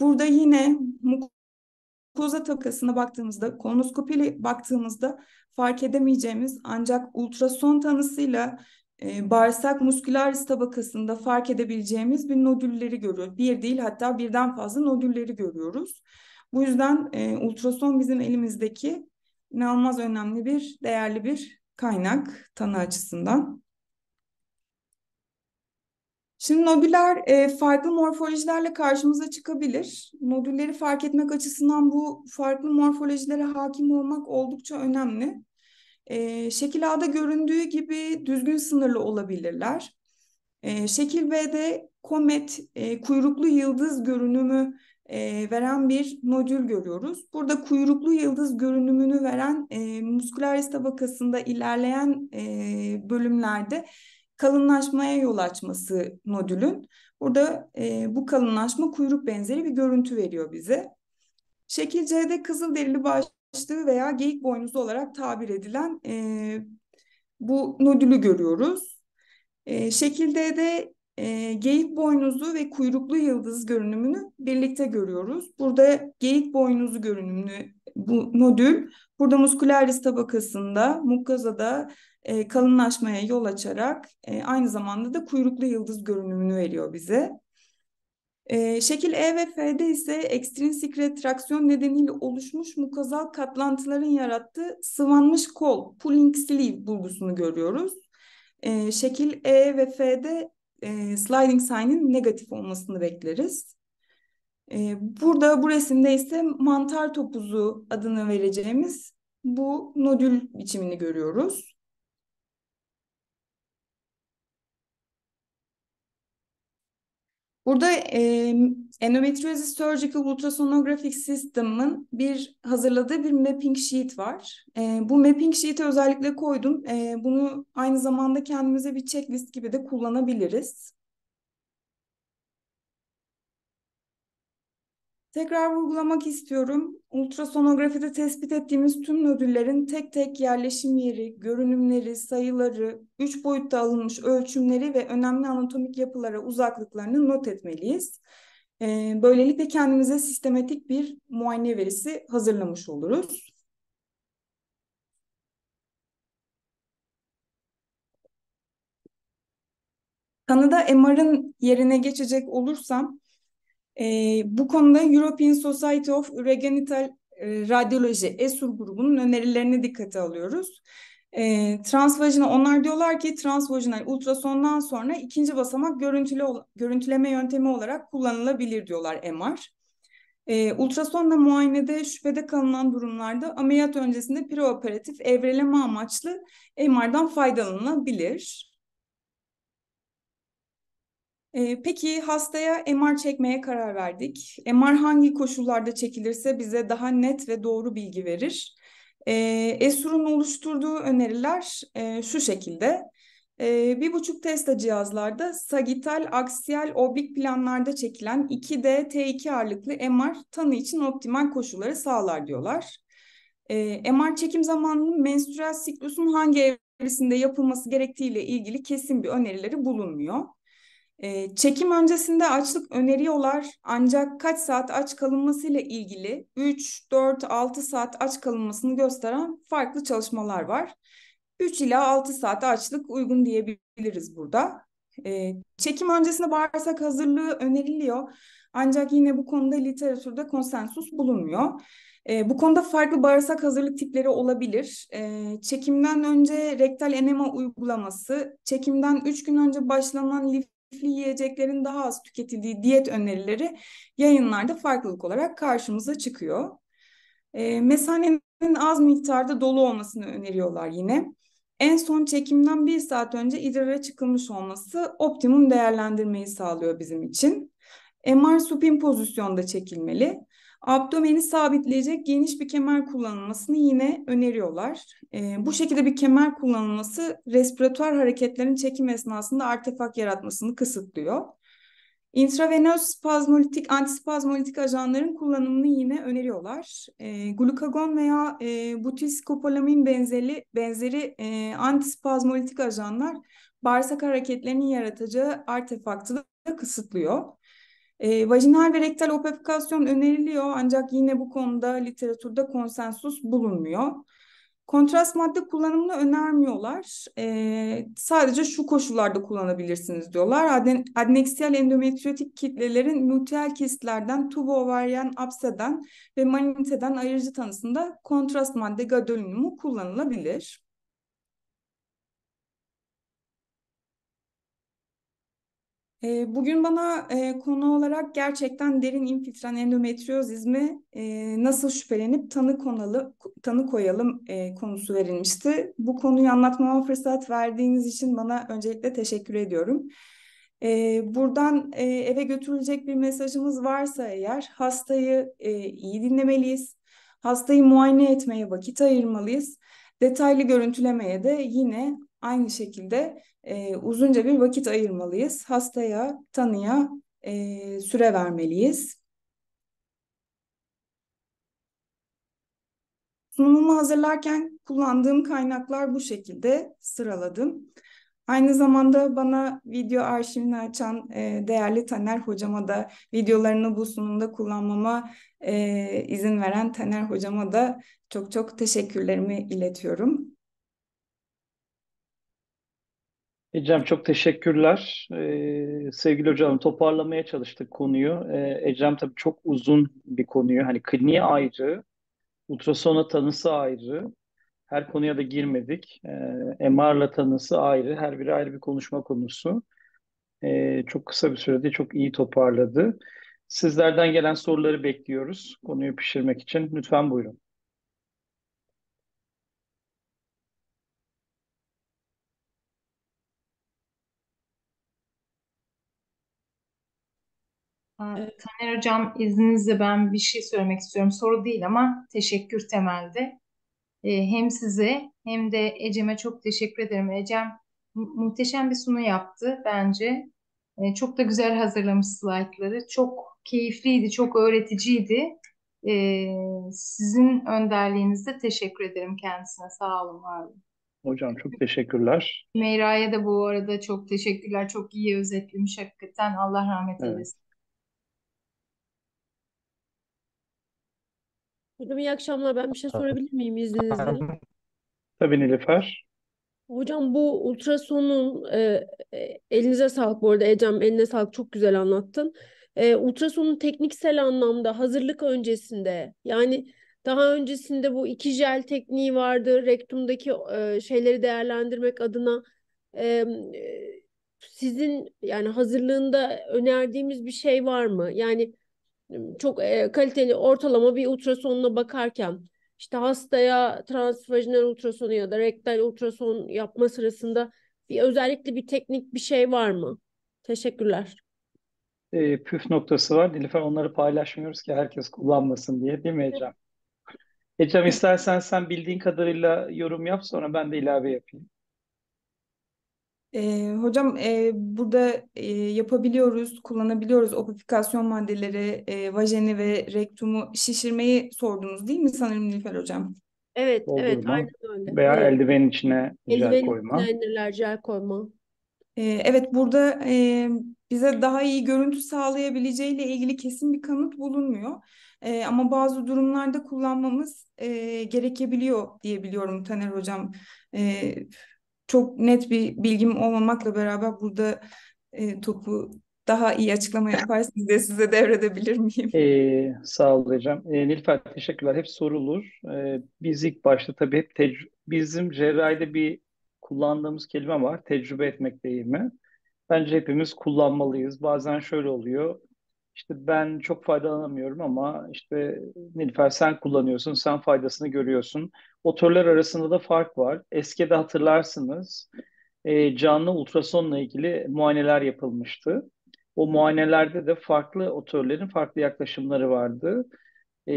Burada yine mukoza tabakasına baktığımızda, kolonoskopiyle baktığımızda fark edemeyeceğimiz ancak ultrason tanısıyla e, bağırsak muskülaris tabakasında fark edebileceğimiz bir nodülleri görüyor, Bir değil hatta birden fazla nodülleri görüyoruz. Bu yüzden e, ultrason bizim elimizdeki inanılmaz önemli bir, değerli bir kaynak tanı açısından. Şimdi nodüler e, farklı morfolojilerle karşımıza çıkabilir. Nodülleri fark etmek açısından bu farklı morfolojilere hakim olmak oldukça önemli. E, şekil A'da göründüğü gibi düzgün sınırlı olabilirler. E, şekil B'de komet, e, kuyruklu yıldız görünümü e, veren bir nodül görüyoruz. Burada kuyruklu yıldız görünümünü veren e, muskularis tabakasında ilerleyen e, bölümlerde kalınlaşmaya yol açması nodülün. Burada e, bu kalınlaşma kuyruk benzeri bir görüntü veriyor bize. Şekil C'de kızıl derili baş başlığı veya geyik boynuzu olarak tabir edilen e, bu nodülü görüyoruz. E, şekilde de e, geyik boynuzu ve kuyruklu yıldız görünümünü birlikte görüyoruz. Burada geyik boynuzu görünümlü bu nodül burada muskularis tabakasında mukkazada e, kalınlaşmaya yol açarak e, aynı zamanda da kuyruklu yıldız görünümünü veriyor bize. E, şekil E ve F'de ise ekstrinsik retraksiyon nedeniyle oluşmuş mukazal katlantıların yarattığı sıvanmış kol, pulling sleeve bulgusunu görüyoruz. E, şekil E ve F'de e, sliding sign'in negatif olmasını bekleriz. E, burada bu resimde ise mantar topuzu adını vereceğimiz bu nodül biçimini görüyoruz. Burada e, Endometriosis Surgical Ultrasonographic System'ın bir hazırladığı bir mapping sheet var. E, bu mapping sheet'e özellikle koydum. E, bunu aynı zamanda kendimize bir checklist gibi de kullanabiliriz. Tekrar vurgulamak istiyorum. Ultrasonografide tespit ettiğimiz tüm nodüllerin tek tek yerleşim yeri, görünümleri, sayıları, üç boyutta alınmış ölçümleri ve önemli anatomik yapılara uzaklıklarını not etmeliyiz. Ee, böylelikle kendimize sistematik bir muayene verisi hazırlamış oluruz. Kanada MR'ın yerine geçecek olursam, e, bu konuda European Society of Urogenital e, Radyoloji, ESUR grubunun önerilerine dikkate alıyoruz. E, ee, transvajinal, onlar diyorlar ki transvajinal ultrasondan sonra ikinci basamak görüntüle, görüntüleme yöntemi olarak kullanılabilir diyorlar MR. E, ee, ultrasonla muayenede şüphede kalınan durumlarda ameliyat öncesinde preoperatif evreleme amaçlı MR'dan faydalanılabilir. Ee, peki hastaya MR çekmeye karar verdik. MR hangi koşullarda çekilirse bize daha net ve doğru bilgi verir. Ee, Esur'un oluşturduğu öneriler e, şu şekilde. Ee, bir buçuk testa cihazlarda sagital, aksiyel, oblik planlarda çekilen 2D T2 ağırlıklı MR tanı için optimal koşulları sağlar diyorlar. MR çekim zamanının menstrual siklusun hangi evresinde yapılması gerektiğiyle ilgili kesin bir önerileri bulunmuyor çekim öncesinde açlık öneriyorlar ancak kaç saat aç kalınmasıyla ilgili 3, 4, 6 saat aç kalınmasını gösteren farklı çalışmalar var. 3 ila 6 saat açlık uygun diyebiliriz burada. çekim öncesinde bağırsak hazırlığı öneriliyor ancak yine bu konuda literatürde konsensus bulunmuyor. E, bu konuda farklı bağırsak hazırlık tipleri olabilir. E, çekimden önce rektal enema uygulaması, çekimden 3 gün önce başlanan lif yiyeceklerin daha az tüketildiği diyet önerileri yayınlarda farklılık olarak karşımıza çıkıyor. E, mesanenin az miktarda dolu olmasını öneriyorlar yine. En son çekimden bir saat önce idrara çıkılmış olması optimum değerlendirmeyi sağlıyor bizim için. E, MR supin pozisyonda çekilmeli. Abdomeni sabitleyecek geniş bir kemer kullanılmasını yine öneriyorlar. E, bu şekilde bir kemer kullanılması respiratuar hareketlerin çekim esnasında artefak yaratmasını kısıtlıyor. İntravenöz spazmolitik, antispazmolitik ajanların kullanımını yine öneriyorlar. E, glukagon veya e, butiskopolamin benzeri, benzeri e, antispazmolitik ajanlar bağırsak hareketlerinin yaratacağı artefaktı da kısıtlıyor. E, ee, vajinal ve rektal operifikasyon öneriliyor ancak yine bu konuda literatürde konsensus bulunmuyor. Kontrast madde kullanımını önermiyorlar. E, sadece şu koşullarda kullanabilirsiniz diyorlar. Adne, adneksiyel endometriyotik kitlelerin mutuel kistlerden, tubo ovaryen abseden ve maniteden ayırıcı tanısında kontrast madde gadolinumu kullanılabilir. Ee, bugün bana e, konu olarak gerçekten derin infiltran endometriozizmi e, nasıl şüphelenip tanı, konalı, tanı koyalım e, konusu verilmişti. Bu konuyu anlatmama fırsat verdiğiniz için bana öncelikle teşekkür ediyorum. Buradan eve götürülecek bir mesajımız varsa eğer hastayı iyi dinlemeliyiz, hastayı muayene etmeye vakit ayırmalıyız. Detaylı görüntülemeye de yine aynı şekilde e, uzunca bir vakit ayırmalıyız. Hastaya, tanıya e, süre vermeliyiz. Sunumumu hazırlarken kullandığım kaynaklar bu şekilde sıraladım. Aynı zamanda bana video arşivini açan e, değerli Taner Hocama da videolarını bu sunumda kullanmama e, izin veren Taner Hocama da çok çok teşekkürlerimi iletiyorum. Ecem çok teşekkürler. Ee, sevgili hocam toparlamaya çalıştık konuyu. Ee, Ecem tabii çok uzun bir konuyu. Hani kliniğe ayrı, ultrasona tanısı ayrı. Her konuya da girmedik. Ee, MR'la tanısı ayrı. Her biri ayrı bir konuşma konusu. Ee, çok kısa bir sürede çok iyi toparladı. Sizlerden gelen soruları bekliyoruz konuyu pişirmek için. Lütfen buyurun. Ee, Taner Hocam izninizle ben bir şey söylemek istiyorum. Soru değil ama teşekkür temelde. Ee, hem size hem de Ecem'e çok teşekkür ederim. Ecem muhteşem bir sunu yaptı bence. Ee, çok da güzel hazırlamış slaytları. Çok keyifliydi, çok öğreticiydi. sizin önderliğinizde teşekkür ederim kendisine. Sağ olun, var olun. Hocam çok teşekkürler. Meyra'ya da bu arada çok teşekkürler. Çok iyi özetlemiş hakikaten. Allah rahmet eylesin. Evet. Hocam iyi akşamlar. Ben bir şey sorabilir miyim izninizle? Tabii Nilüfer. Hocam bu ultrasonun e, e, elinize sağlık bu arada Ecem eline sağlık çok güzel anlattın. E, ultrasonun tekniksel anlamda hazırlık öncesinde yani daha öncesinde bu iki jel tekniği vardı. Rektumdaki e, şeyleri değerlendirmek adına e, sizin yani hazırlığında önerdiğimiz bir şey var mı? Yani çok e, kaliteli ortalama bir ultrasonla bakarken işte hastaya transvajinal ultrason ya da rektal ultrason yapma sırasında bir özellikle bir teknik bir şey var mı? Teşekkürler. E, püf noktası var. Nilüfer onları paylaşmıyoruz ki herkes kullanmasın diye değil mi Ecem? Ecem istersen sen bildiğin kadarıyla yorum yap sonra ben de ilave yapayım. E, hocam e, burada e, yapabiliyoruz, kullanabiliyoruz opifikasyon maddeleri, e, vajeni ve rektumu şişirmeyi sordunuz değil mi sanırım Nilüfer hocam? Evet, Doldurma evet aynı öyle. Veya evet. eldivenin içine jel koyma. Eldivenin içine jel koyma. E, evet burada e, bize daha iyi görüntü sağlayabileceğiyle ilgili kesin bir kanıt bulunmuyor. E, ama bazı durumlarda kullanmamız e, gerekebiliyor diyebiliyorum biliyorum Taner hocam. E, çok net bir bilgim olmamakla beraber burada e, topu daha iyi açıklama yaparsınız diye size devredebilir miyim? Ee, sağ ol hocam. E, Nilfer teşekkürler. Hep sorulur. E, biz ilk başta tabii hep tecrü- bizim cerrahide bir kullandığımız kelime var. Tecrübe etmek değil mi? Bence hepimiz kullanmalıyız. Bazen şöyle oluyor. İşte ben çok faydalanamıyorum ama işte Nilfer sen kullanıyorsun, sen faydasını görüyorsun. Motorlar arasında da fark var. Eskide hatırlarsınız e, canlı ultrasonla ilgili muayeneler yapılmıştı. O muayenelerde de farklı otörlerin farklı yaklaşımları vardı. E,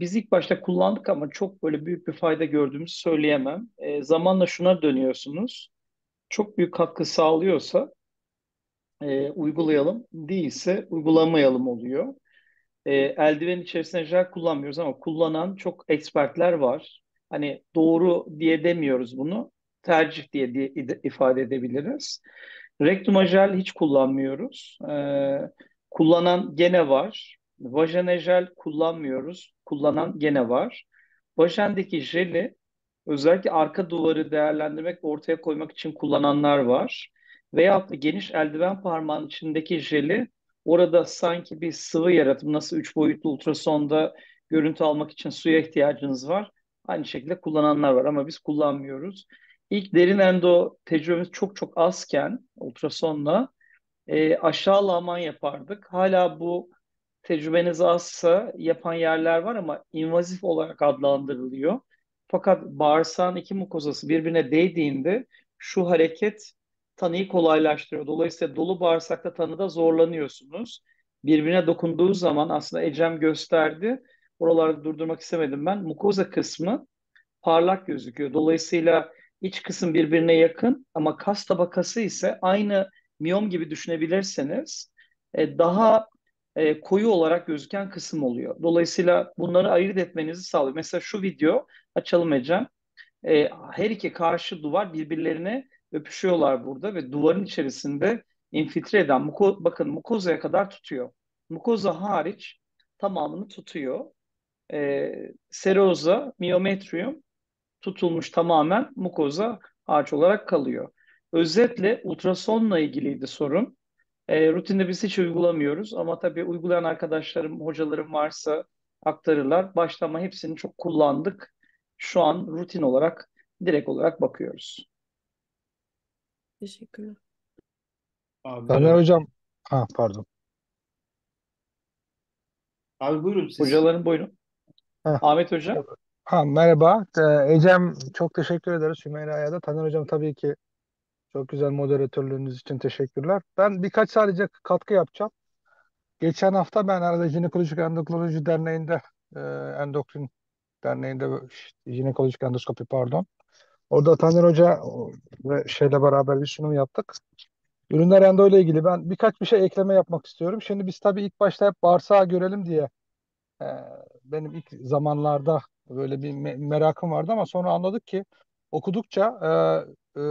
biz ilk başta kullandık ama çok böyle büyük bir fayda gördüğümüzü söyleyemem. E, zamanla şuna dönüyorsunuz. Çok büyük katkı sağlıyorsa e, uygulayalım, değilse uygulamayalım oluyor. E, eldiven içerisinde jel kullanmıyoruz ama kullanan çok expertler var. Hani doğru diye demiyoruz bunu. Tercih diye, diye ifade edebiliriz. Rektum ajel hiç kullanmıyoruz. Ee, kullanan gene var. Vajen jel kullanmıyoruz. Kullanan gene var. Vajendeki jeli özellikle arka duvarı değerlendirmek ve ortaya koymak için kullananlar var. Veyahut da geniş eldiven parmağının içindeki jeli orada sanki bir sıvı yaratıp nasıl üç boyutlu ultrasonda görüntü almak için suya ihtiyacınız var. Aynı şekilde kullananlar var ama biz kullanmıyoruz. İlk derin endo tecrübemiz çok çok azken ultrasonla e, aşağılama yapardık. Hala bu tecrübeniz azsa yapan yerler var ama invazif olarak adlandırılıyor. Fakat bağırsağın iki mukozası birbirine değdiğinde şu hareket tanıyı kolaylaştırıyor. Dolayısıyla dolu bağırsakta tanıda zorlanıyorsunuz. Birbirine dokunduğu zaman aslında Ecem gösterdi Oralarda durdurmak istemedim ben. Mukoza kısmı parlak gözüküyor. Dolayısıyla iç kısım birbirine yakın ama kas tabakası ise aynı miyom gibi düşünebilirseniz e, daha e, koyu olarak gözüken kısım oluyor. Dolayısıyla bunları ayırt etmenizi sağlıyor. Mesela şu video açalım Ecem. E, her iki karşı duvar birbirlerine öpüşüyorlar burada ve duvarın içerisinde infiltre eden, muko, bakın mukozaya kadar tutuyor. Mukoza hariç tamamını tutuyor e, seroza, miometrium tutulmuş tamamen mukoza harç olarak kalıyor. Özetle ultrasonla ilgiliydi sorun. E, rutinde biz hiç uygulamıyoruz ama tabii uygulayan arkadaşlarım, hocalarım varsa aktarırlar. Başlama hepsini çok kullandık. Şu an rutin olarak, direkt olarak bakıyoruz. Teşekkürler. Abi, hocam, ha pardon. Abi buyurun siz. Hocaların buyurun. Heh. Ahmet Hocam. Ha, merhaba. Ee, Ecem çok teşekkür ederiz Sümeyra'ya da. Taner Hocam tabii ki çok güzel moderatörlüğünüz için teşekkürler. Ben birkaç sadece katkı yapacağım. Geçen hafta ben arada Jinekolojik Endokrinoloji Derneği'nde e, Endokrin Derneği'nde jinekolojik endoskopi pardon. Orada Taner Hoca ve şeyle beraber bir sunum yaptık. Ürünler endo ile ilgili ben birkaç bir şey ekleme yapmak istiyorum. Şimdi biz tabii ilk başta hep bağırsağı görelim diye e, benim ilk zamanlarda böyle bir me- merakım vardı ama sonra anladık ki okudukça e, e,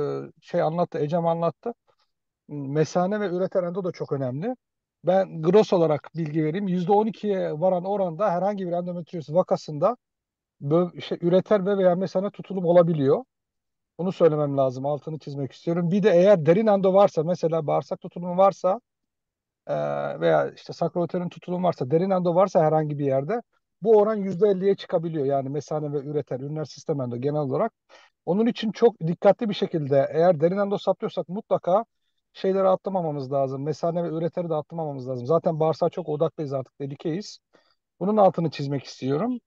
şey anlattı, Ecem anlattı. Mesane ve üreten endo da çok önemli. Ben gross olarak bilgi vereyim. %12'ye varan oranda herhangi bir endometrioz vakasında bö- işte üreter ve veya mesane tutulum olabiliyor. Bunu söylemem lazım. Altını çizmek istiyorum. Bir de eğer derin endo varsa mesela bağırsak tutulumu varsa e, veya işte sakroterin tutulumu varsa derin endo varsa herhangi bir yerde bu oran %50'ye çıkabiliyor. Yani mesane ve üreten ürünler sisteminde genel olarak. Onun için çok dikkatli bir şekilde eğer derin endo saplıyorsak mutlaka şeyleri atlamamamız lazım. Mesane ve üreteri de atlamamamız lazım. Zaten bağırsağa çok odaklıyız artık delikeyiz. Bunun altını çizmek istiyorum.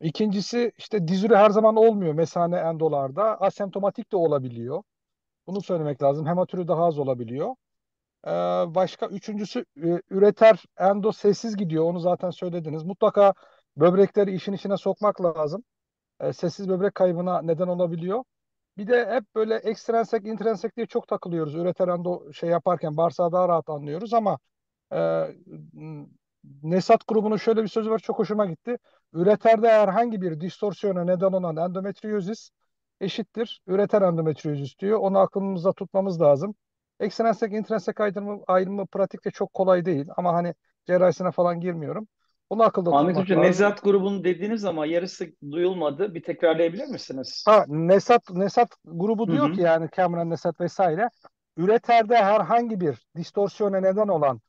İkincisi işte dizüre her zaman olmuyor mesane endolarda. Asemptomatik de olabiliyor. Bunu söylemek lazım. Hematürü daha az olabiliyor. Ee, başka üçüncüsü üreter endo sessiz gidiyor. Onu zaten söylediniz. Mutlaka Böbrekleri işin içine sokmak lazım. E, sessiz böbrek kaybına neden olabiliyor. Bir de hep böyle ekstrensek, intrensek diye çok takılıyoruz. Üreteren de şey yaparken bağırsağı daha rahat anlıyoruz ama e, Nesat grubunun şöyle bir sözü var çok hoşuma gitti. Üreterde herhangi bir distorsiyona neden olan endometriyozis eşittir. Üreter endometriyozis diyor. Onu aklımızda tutmamız lazım. Ekstrensek, intrensek ayrımı, ayrımı pratikte çok kolay değil. Ama hani cerrahisine falan girmiyorum. Bunu akılda Ahmet Hoca lazım. Nezat grubunu dediniz ama yarısı duyulmadı. Bir tekrarlayabilir misiniz? Ha, Nesat, Nesat grubu diyor Hı-hı. ki yani Cameron, Nesat vesaire üreterde herhangi bir distorsiyona neden olan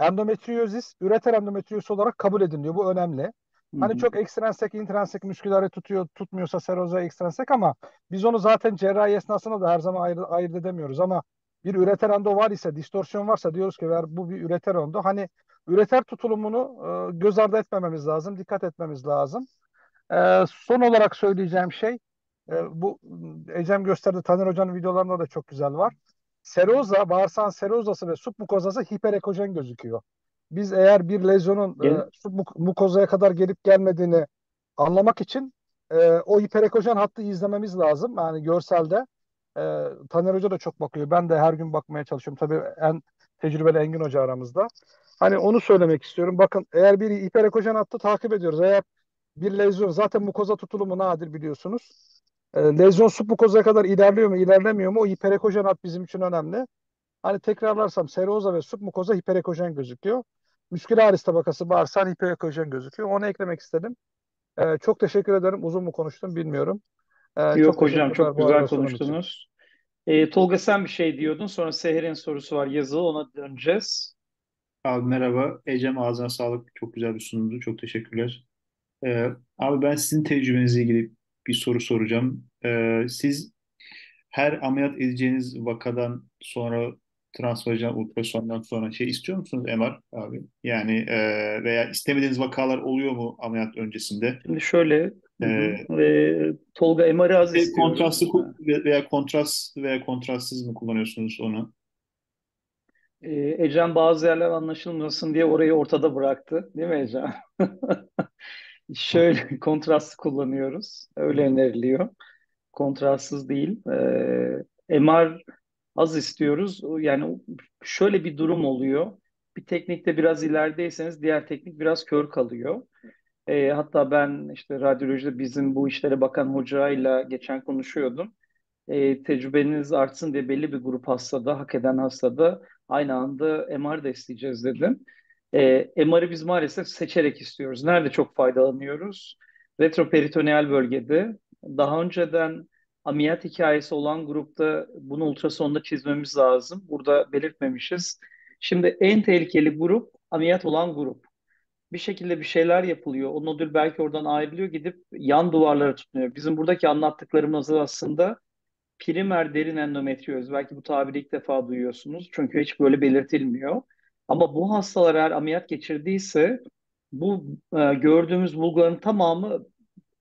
endometriozis üreter endometriyoz olarak kabul edin Bu önemli. Hı-hı. Hani çok ekstrensek, intrensek müsküleri tutuyor, tutmuyorsa seroza ekstrensek ama biz onu zaten cerrahi esnasında da her zaman ayır, edemiyoruz ama bir üreter endo var ise, distorsiyon varsa diyoruz ki ver bu bir üreter endo. Hani üreter tutulumunu e, göz ardı etmememiz lazım, dikkat etmemiz lazım. E, son olarak söyleyeceğim şey, e, bu Ecem gösterdi, Taner Hoca'nın videolarında da çok güzel var. Seroza, bağırsağın serozası ve submukozası hiperekojen gözüküyor. Biz eğer bir lezyonun e, submukozaya kadar gelip gelmediğini anlamak için e, o hiperekojen hattı izlememiz lazım. Yani görselde. E, Taner Hoca da çok bakıyor. Ben de her gün bakmaya çalışıyorum. Tabii en tecrübeli Engin Hoca aramızda. Hani onu söylemek istiyorum. Bakın eğer bir hiperekojen hattı takip ediyoruz. Eğer bir lezyon zaten mukoza tutulumu nadir biliyorsunuz. E, lezyon submukoza kadar ilerliyor mu ilerlemiyor mu o hiperekojen hat bizim için önemli. Hani tekrarlarsam seroza ve submukoza hiperekojen gözüküyor. Müskülaris tabakası bağırsak hiperekojen gözüküyor. Onu eklemek istedim. E, çok teşekkür ederim. Uzun mu konuştum bilmiyorum. E, Yok çok hocam çok güzel konuştunuz. E, Tolga sen bir şey diyordun sonra Seher'in sorusu var yazılı ona döneceğiz. Abi merhaba. Ecem ağzına sağlık. Çok güzel bir sunumdu. Çok teşekkürler. Ee, abi ben sizin tecrübenizle ilgili bir soru soracağım. Ee, siz her ameliyat edeceğiniz vakadan sonra transvajen ultrasondan sonra şey istiyor musunuz MR abi? Yani e, veya istemediğiniz vakalar oluyor mu ameliyat öncesinde? Şimdi şöyle ee, e, Tolga MR'ı az istiyor. Kontrastlı veya kontrast veya kontrastsız mı kullanıyorsunuz onu? e, Ecem bazı yerler anlaşılmasın diye orayı ortada bıraktı. Değil mi Ecem? *laughs* Şöyle *laughs* kontrast kullanıyoruz. Öyle öneriliyor. Kontrastsız değil. E, ee, MR az istiyoruz. Yani şöyle bir durum oluyor. Bir teknikte biraz ilerideyseniz diğer teknik biraz kör kalıyor. E, hatta ben işte radyolojide bizim bu işlere bakan hocayla geçen konuşuyordum e, tecrübeniz artsın diye belli bir grup hastada, hak eden hastada aynı anda MR de isteyeceğiz dedim. E, MR'ı biz maalesef seçerek istiyoruz. Nerede çok faydalanıyoruz? Retroperitoneal bölgede. Daha önceden ameliyat hikayesi olan grupta bunu ultrasonda çizmemiz lazım. Burada belirtmemişiz. Şimdi en tehlikeli grup ameliyat olan grup. Bir şekilde bir şeyler yapılıyor. O nodül belki oradan ayrılıyor gidip yan duvarlara tutunuyor. Bizim buradaki anlattıklarımız aslında primer derin endometriyoz. Belki bu tabiri ilk defa duyuyorsunuz. Çünkü hiç böyle belirtilmiyor. Ama bu hastalar eğer ameliyat geçirdiyse bu e, gördüğümüz bulguların tamamı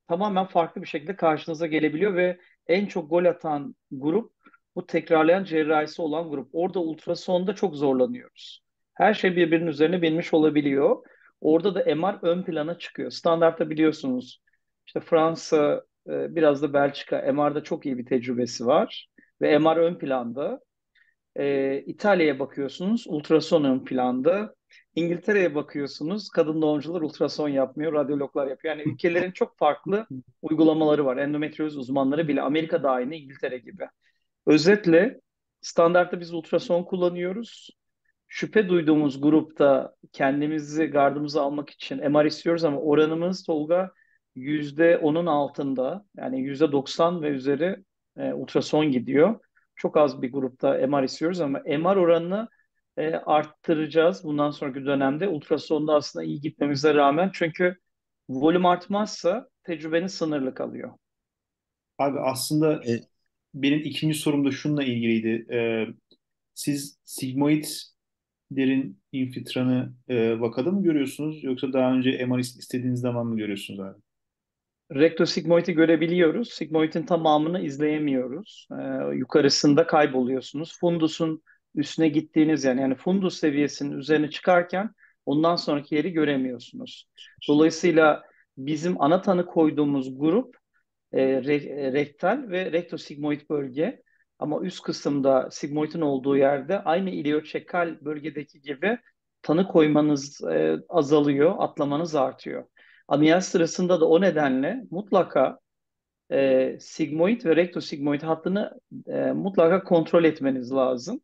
tamamen farklı bir şekilde karşınıza gelebiliyor ve en çok gol atan grup bu tekrarlayan cerrahisi olan grup. Orada ultrasonda çok zorlanıyoruz. Her şey birbirinin üzerine binmiş olabiliyor. Orada da MR ön plana çıkıyor. Standartta biliyorsunuz işte Fransa ee, biraz da Belçika. MR'da çok iyi bir tecrübesi var ve MR ön planda. Ee, İtalya'ya bakıyorsunuz ultrason ön planda. İngiltere'ye bakıyorsunuz kadın doğumcular ultrason yapmıyor, radyologlar yapıyor. Yani ülkelerin çok farklı uygulamaları var. Endometrioz uzmanları bile Amerika dahil İngiltere gibi. Özetle standartta biz ultrason kullanıyoruz. Şüphe duyduğumuz grupta kendimizi gardımızı almak için MR istiyoruz ama oranımız Tolga %10'un altında yani %90 ve üzeri e, ultrason gidiyor. Çok az bir grupta MR istiyoruz ama MR oranını e, arttıracağız bundan sonraki dönemde. Ultrasonda aslında iyi gitmemize rağmen çünkü volüm artmazsa tecrübenin sınırlı kalıyor. Abi aslında e, benim ikinci sorum da şununla ilgiliydi. E, siz sigmoid derin infiltranı e, vakada mı görüyorsunuz yoksa daha önce MR istediğiniz zaman mı görüyorsunuz abi? rektosigmoid'i görebiliyoruz. Sigmoid'in tamamını izleyemiyoruz. Ee, yukarısında kayboluyorsunuz. Fundusun üstüne gittiğiniz yani yani fundus seviyesinin üzerine çıkarken ondan sonraki yeri göremiyorsunuz. Dolayısıyla bizim ana tanı koyduğumuz grup e, re, e, rektal ve rektosigmoid bölge ama üst kısımda sigmoidin olduğu yerde aynı ilioçekal bölgedeki gibi tanı koymanız e, azalıyor, atlamanız artıyor. Ameliyat sırasında da o nedenle mutlaka e, sigmoid ve rektosigmoid hattını e, mutlaka kontrol etmeniz lazım.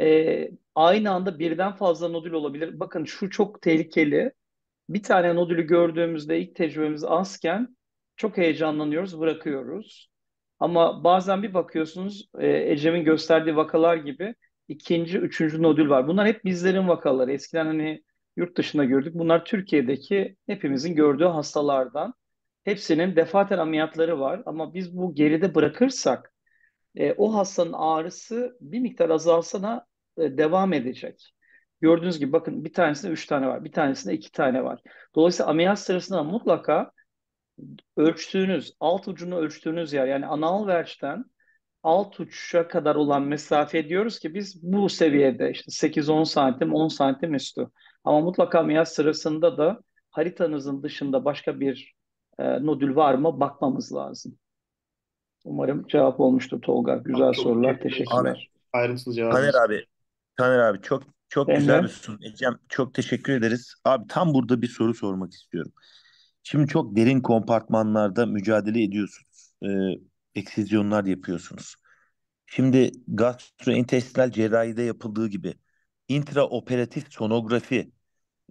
E, aynı anda birden fazla nodül olabilir. Bakın şu çok tehlikeli. Bir tane nodülü gördüğümüzde ilk tecrübemiz azken çok heyecanlanıyoruz, bırakıyoruz. Ama bazen bir bakıyorsunuz e, Ecem'in gösterdiği vakalar gibi ikinci, üçüncü nodül var. Bunlar hep bizlerin vakaları. Eskiden hani yurt dışında gördük. Bunlar Türkiye'deki hepimizin gördüğü hastalardan. Hepsinin defaten ameliyatları var ama biz bu geride bırakırsak e, o hastanın ağrısı bir miktar azalsana e, devam edecek. Gördüğünüz gibi bakın bir tanesinde üç tane var, bir tanesinde iki tane var. Dolayısıyla ameliyat sırasında mutlaka ölçtüğünüz, alt ucunu ölçtüğünüz yer yani anal verçten alt uçuşa kadar olan mesafe diyoruz ki biz bu seviyede işte 8-10 santim, 10 santim üstü. Ama mutlaka miyaz sırasında da haritanızın dışında başka bir e, nodül var mı bakmamız lazım. Umarım cevap olmuştur Tolga. Güzel Abi, sorular. Çok teşekkürler. Abi, ayrıntılı cevap. Taner abi, Taner abi çok çok Emre. güzel bir sunum. Ecem çok teşekkür ederiz. Abi tam burada bir soru sormak istiyorum. Şimdi çok derin kompartmanlarda mücadele ediyorsunuz. E, ee, eksizyonlar yapıyorsunuz. Şimdi gastrointestinal cerrahide yapıldığı gibi intraoperatif sonografi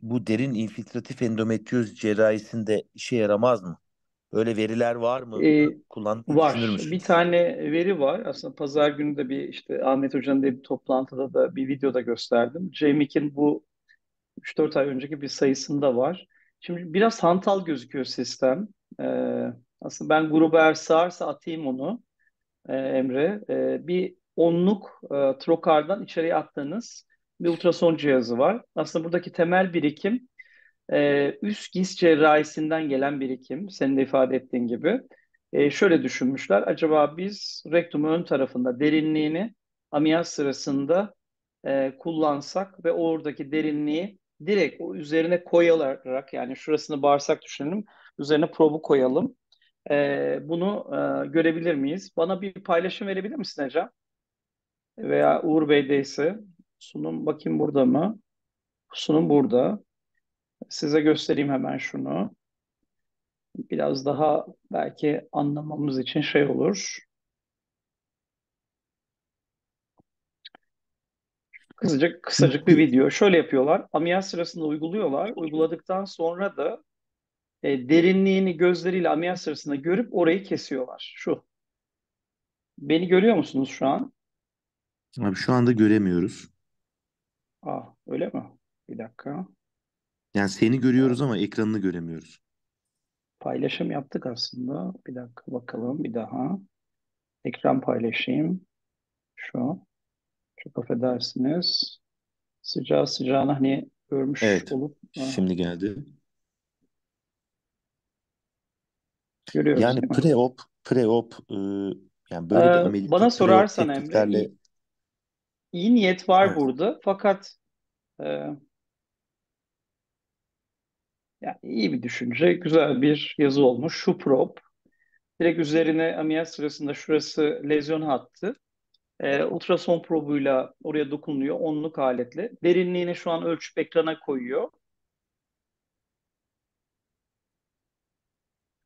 bu derin infiltratif endometriyoz cerrahisinde işe yaramaz mı? Öyle veriler var mı? Ee, Kullan var. Bir tane veri var. Aslında pazar günü de bir işte Ahmet Hoca'nın bir toplantıda da bir videoda gösterdim. Jamiekin bu 3-4 ay önceki bir sayısında var. Şimdi biraz hantal gözüküyor sistem. Ee, aslında ben gruba eğer sığarsa atayım onu e, Emre. E, bir onluk e, trokardan içeriye attığınız bir ultrason cihazı var. Aslında buradaki temel birikim e, üst giz cerrahisinden gelen birikim. Senin de ifade ettiğin gibi. E, şöyle düşünmüşler. Acaba biz rektumun ön tarafında derinliğini ameliyat sırasında e, kullansak ve oradaki derinliği direkt o üzerine koyarak yani şurasını bağırsak düşünelim. Üzerine probu koyalım. E, bunu e, görebilir miyiz? Bana bir paylaşım verebilir misin Ece? Veya Uğur Bey'deyse Sunum bakayım burada mı? Sunum burada. Size göstereyim hemen şunu. Biraz daha belki anlamamız için şey olur. Kısacık, kısacık bir video. Şöyle yapıyorlar. Amiyaz sırasında uyguluyorlar. Uyguladıktan sonra da e, derinliğini gözleriyle amiyaz sırasında görüp orayı kesiyorlar. Şu. Beni görüyor musunuz şu an? Abi şu anda göremiyoruz. Aa, ah, öyle mi? Bir dakika. Yani seni görüyoruz ee, ama ekranını göremiyoruz. Paylaşım yaptık aslında. Bir dakika bakalım bir daha. Ekran paylaşayım. Şu. Çok affedersiniz. Sıcağı sıcağına hani görmüş Evet. olup Evet. Şimdi geldi. görüyoruz Yani pre-op, pre-op e, yani böyle bir Ee, bana ameliyatı pre sorarsan Emre, iyi niyet var evet. burada. Fakat e, yani iyi bir düşünce, güzel bir yazı olmuş. Şu prop. Direkt üzerine ameliyat sırasında şurası lezyon hattı. E, ultrason probuyla oraya dokunuyor onluk aletle. Derinliğini şu an ölçüp ekrana koyuyor.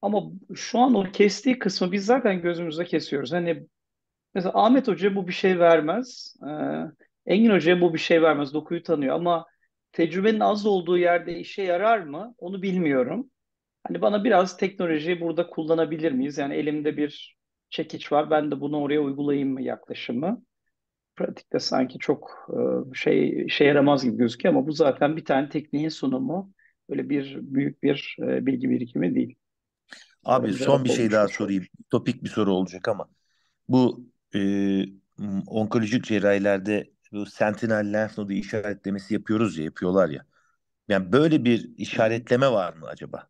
Ama şu an o kestiği kısmı biz zaten gözümüzde kesiyoruz. Hani Mesela Ahmet Hoca bu bir şey vermez. Ee, Engin Hoca bu bir şey vermez. Dokuyu tanıyor ama tecrübenin az olduğu yerde işe yarar mı? Onu bilmiyorum. Hani bana biraz teknolojiyi burada kullanabilir miyiz? Yani elimde bir çekiç var. Ben de bunu oraya uygulayayım mı yaklaşımı? Pratikte sanki çok e, şey şey yaramaz gibi gözüküyor ama bu zaten bir tane tekniğin sunumu. Böyle bir büyük bir e, bilgi birikimi değil. Abi Öyle son bir şey daha sorayım. Topik bir soru olacak ama bu e, onkolojik cerrahilerde bu sentinel lymph node işaretlemesi yapıyoruz ya, yapıyorlar ya. Yani böyle bir işaretleme var mı acaba?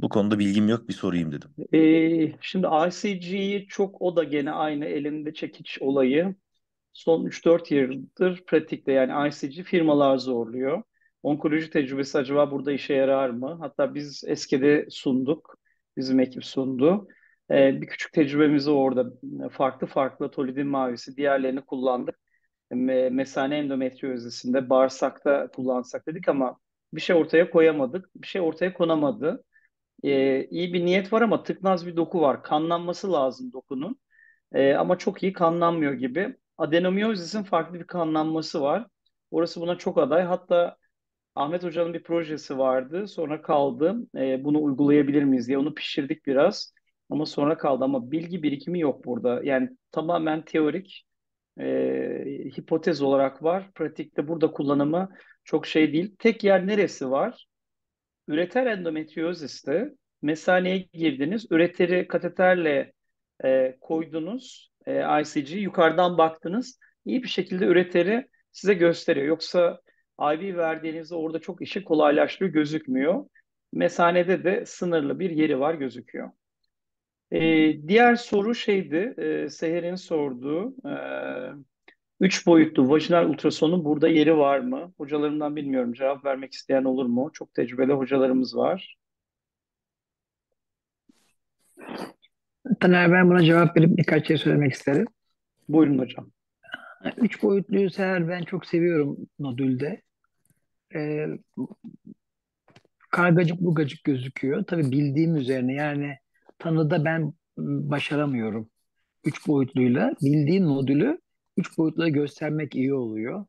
Bu konuda bilgim yok bir sorayım dedim. Ee, şimdi RCG'yi çok o da gene aynı elinde çekiç olayı. Son 3-4 yıldır pratikte yani RCG firmalar zorluyor. Onkoloji tecrübesi acaba burada işe yarar mı? Hatta biz eskide sunduk. Bizim ekip sundu. E, bir küçük tecrübemizi orada farklı farklı tolidin mavisi diğerlerini kullandık. E, mesane endometriyozisinde bağırsakta kullansak dedik ama bir şey ortaya koyamadık. Bir şey ortaya konamadı. E, iyi bir niyet var ama tıknaz bir doku var. Kanlanması lazım dokunun. E, ama çok iyi kanlanmıyor gibi. Adenomiyozis'in farklı bir kanlanması var. Orası buna çok aday. Hatta Ahmet Hoca'nın bir projesi vardı. Sonra kaldı. E, bunu uygulayabilir miyiz diye. Onu pişirdik biraz. Ama sonra kaldı ama bilgi birikimi yok burada. Yani tamamen teorik e, hipotez olarak var. Pratikte burada kullanımı çok şey değil. Tek yer neresi var? Üreter endometrioziste mesaneye girdiniz. Üreteri kateterle e, koydunuz. E, ICG yukarıdan baktınız. İyi bir şekilde üreteri size gösteriyor. Yoksa IV verdiğinizde orada çok işi kolaylaştırıyor gözükmüyor. Mesanede de sınırlı bir yeri var gözüküyor. Ee, diğer soru şeydi, e, Seher'in sorduğu, e, üç boyutlu vajinal ultrasonun burada yeri var mı? Hocalarımdan bilmiyorum, cevap vermek isteyen olur mu? Çok tecrübeli hocalarımız var. Taner ben buna cevap verip birkaç şey söylemek isterim. Buyurun hocam. Üç boyutluyu Seher ben çok seviyorum nodülde. Ee, kargacık bugacık gözüküyor. Tabii bildiğim üzerine yani tanıda ben başaramıyorum. Üç boyutluyla bildiğin modülü üç boyutlu göstermek iyi oluyor.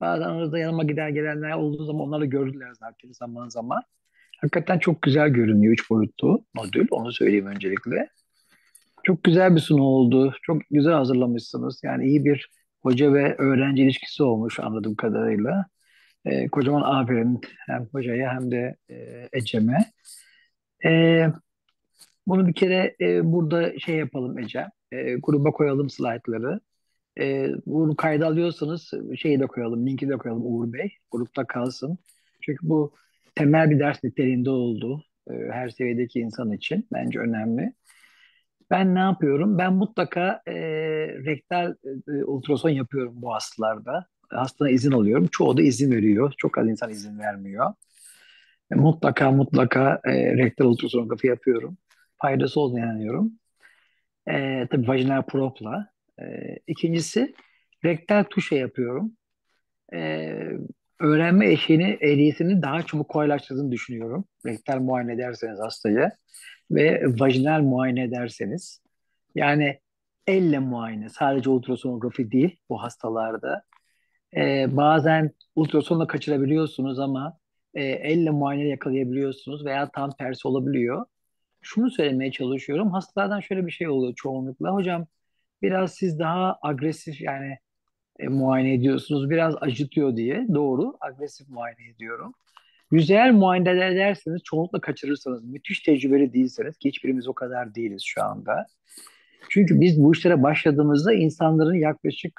Bazen arada yanıma gider gelenler olduğu zaman onları gördüler zaten zaman zaman. Hakikaten çok güzel görünüyor üç boyutlu modül. Onu söyleyeyim öncelikle. Çok güzel bir sunu oldu. Çok güzel hazırlamışsınız. Yani iyi bir hoca ve öğrenci ilişkisi olmuş anladığım kadarıyla. E, kocaman aferin hem hocaya hem de e, Ecem'e. E, bunu bir kere e, burada şey yapalım Ece. E, gruba koyalım slaytları. E, bunu kayda alıyorsanız şeyi de koyalım, linki de koyalım Uğur Bey. Grupta kalsın. Çünkü bu temel bir ders niteliğinde oldu. E, her seviyedeki insan için bence önemli. Ben ne yapıyorum? Ben mutlaka e, rektal e, ultrason yapıyorum bu hastalarda. Hastana izin alıyorum. Çoğu da izin veriyor. Çok az insan izin vermiyor. E, mutlaka mutlaka e, rektal ultrasonografi yapıyorum faydası olduğunu inanıyorum. E, tabii vajinal propla. E, İkincisi, rektal tuşa yapıyorum. E, öğrenme eşiğini, ehliyetini daha çabuk kolaylaştırdığını düşünüyorum. Rektal muayene ederseniz hastaya ve vajinal muayene ederseniz. Yani elle muayene, sadece ultrasonografi değil bu hastalarda. E, bazen ultrasonla kaçırabiliyorsunuz ama e, elle muayene yakalayabiliyorsunuz veya tam tersi olabiliyor şunu söylemeye çalışıyorum. Hastalardan şöyle bir şey oluyor çoğunlukla. Hocam biraz siz daha agresif yani e, muayene ediyorsunuz. Biraz acıtıyor diye. Doğru. Agresif muayene ediyorum. Yüzeyel muayene ederseniz çoğunlukla kaçırırsanız, müthiş tecrübeli değilseniz ki hiçbirimiz o kadar değiliz şu anda. Çünkü biz bu işlere başladığımızda insanların yaklaşık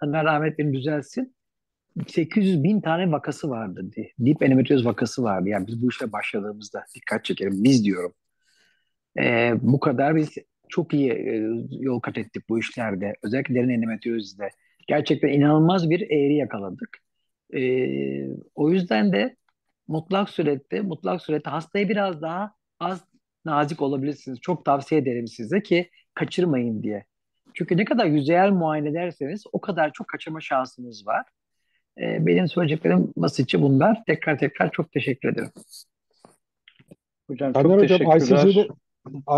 Allah rahmet beni düzelsin 800 bin tane vakası vardı. Deep endometrioz vakası vardı. Yani biz bu işe başladığımızda dikkat çekelim. Biz diyorum. E, bu kadar biz çok iyi e, yol kat ettik bu işlerde. Özellikle derin endometriozda. Gerçekten inanılmaz bir eğri yakaladık. E, o yüzden de mutlak surette, mutlak surette hastaya biraz daha az nazik olabilirsiniz. Çok tavsiye ederim size ki kaçırmayın diye. Çünkü ne kadar yüzeyel muayene ederseniz o kadar çok kaçırma şansınız var. E, benim söyleyeceklerim basitçe bunlar. Tekrar tekrar çok teşekkür ederim. Hocam çok Taner hocam, teşekkürler. ICC'de,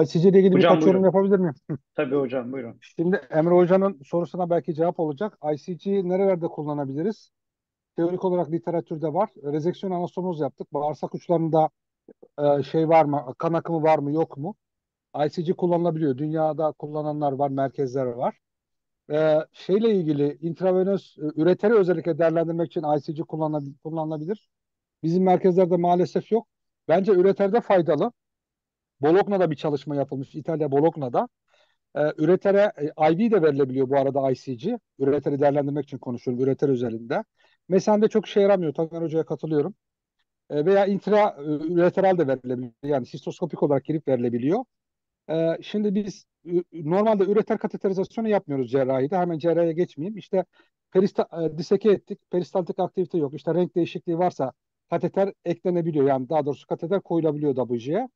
ICC'de gidip hocam, birkaç buyurun. yorum yapabilir miyim? Tabii hocam buyurun. Şimdi Emre Hoca'nın sorusuna belki cevap olacak. ICG'yi nerelerde kullanabiliriz? Teorik olarak literatürde var. Rezeksiyon anastomoz yaptık. Bağırsak uçlarında e, şey var mı? Kan akımı var mı yok mu? ICG kullanılabiliyor. Dünyada kullananlar var, merkezler var e, şeyle ilgili intravenöz e, üreteri özellikle değerlendirmek için ICG kullanılabilir, kullanılabilir. Bizim merkezlerde maalesef yok. Bence üreterde faydalı. Bologna'da bir çalışma yapılmış. İtalya Bologna'da. E, üretere e, IV de verilebiliyor bu arada ICG. Üreteri değerlendirmek için konuşuyorum. Üreter özelinde. Mesende çok şey yaramıyor. Taner Hoca'ya katılıyorum. E, veya intra e, üreteral de verilebiliyor. Yani sistoskopik olarak girip verilebiliyor. Ee, şimdi biz normalde üreter kateterizasyonu yapmıyoruz cerrahide. Hemen cerrahiye geçmeyeyim. İşte perista, e, diseke ettik. Peristaltik aktivite yok. İşte renk değişikliği varsa kateter eklenebiliyor. Yani daha doğrusu kateter koyulabiliyor WC'ye.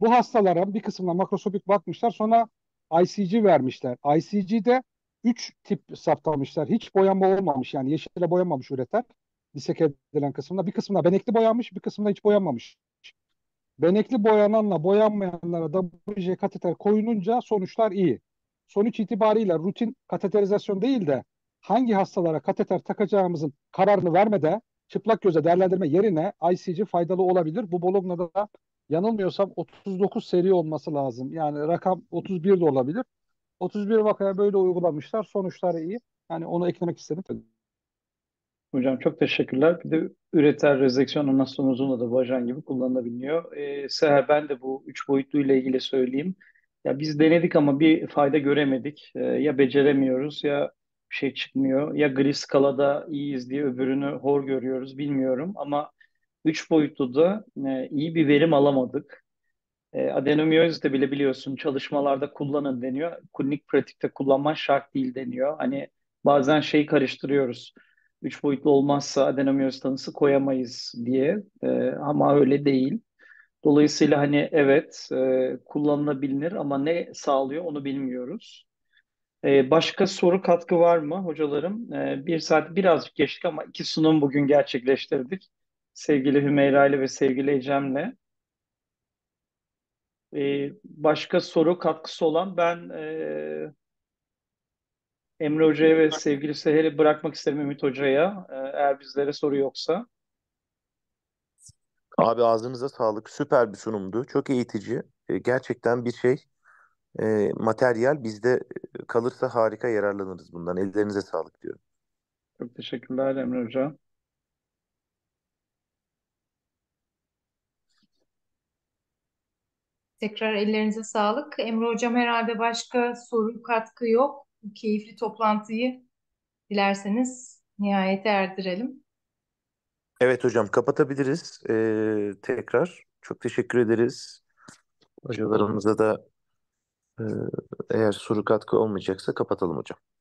Bu hastalara bir kısmına makroskopik bakmışlar. Sonra ICG vermişler. ICG'de 3 tip saptamışlar. Hiç boyanma olmamış yani yeşile boyanmamış üreter. Diseke edilen kısmında. Bir kısmında benekli boyanmış, bir kısmında hiç boyanmamış. Benekli boyananla boyanmayanlara WC kateter koyununca sonuçlar iyi. Sonuç itibariyle rutin kateterizasyon değil de hangi hastalara kateter takacağımızın kararını vermede çıplak göze değerlendirme yerine ICG faydalı olabilir. Bu Bologna'da yanılmıyorsam 39 seri olması lazım. Yani rakam 31 de olabilir. 31 vakaya böyle uygulamışlar. Sonuçları iyi. Yani onu eklemek istedim. Hocam çok teşekkürler. Bir de üreter rezeksiyon anastomozunda da vajen gibi kullanılabiliyor. Ee, Seher ben de bu üç boyutlu ile ilgili söyleyeyim. Ya biz denedik ama bir fayda göremedik. Ee, ya beceremiyoruz ya bir şey çıkmıyor. Ya gri skalada iyiyiz diye öbürünü hor görüyoruz bilmiyorum ama üç boyutlu da e, iyi bir verim alamadık. E, ee, adenomiyozite bile biliyorsun çalışmalarda kullanın deniyor. Klinik pratikte kullanman şart değil deniyor. Hani bazen şeyi karıştırıyoruz üç boyutlu olmazsa adenomiyoz tanısı koyamayız diye e, ama öyle değil. Dolayısıyla hani evet e, kullanılabilir ama ne sağlıyor onu bilmiyoruz. E, başka soru katkı var mı hocalarım? E, bir saat birazcık geçtik ama iki sunum bugün gerçekleştirdik. Sevgili Hümeyra ile ve sevgili Ecem'le. E, başka soru katkısı olan ben e, Emre Hoca'ya ve sevgili Seher'i bırakmak isterim Ümit Hoca'ya e, eğer bizlere soru yoksa. Abi ağzınıza sağlık. Süper bir sunumdu. Çok eğitici. E, gerçekten bir şey e, materyal bizde kalırsa harika yararlanırız bundan. Ellerinize sağlık diyorum. Çok teşekkürler Emre Hoca. Tekrar ellerinize sağlık. Emre Hocam herhalde başka soru katkı yok bu keyifli toplantıyı dilerseniz nihayete erdirelim. Evet hocam kapatabiliriz ee, tekrar. Çok teşekkür ederiz. Hocalarımıza da eğer soru katkı olmayacaksa kapatalım hocam.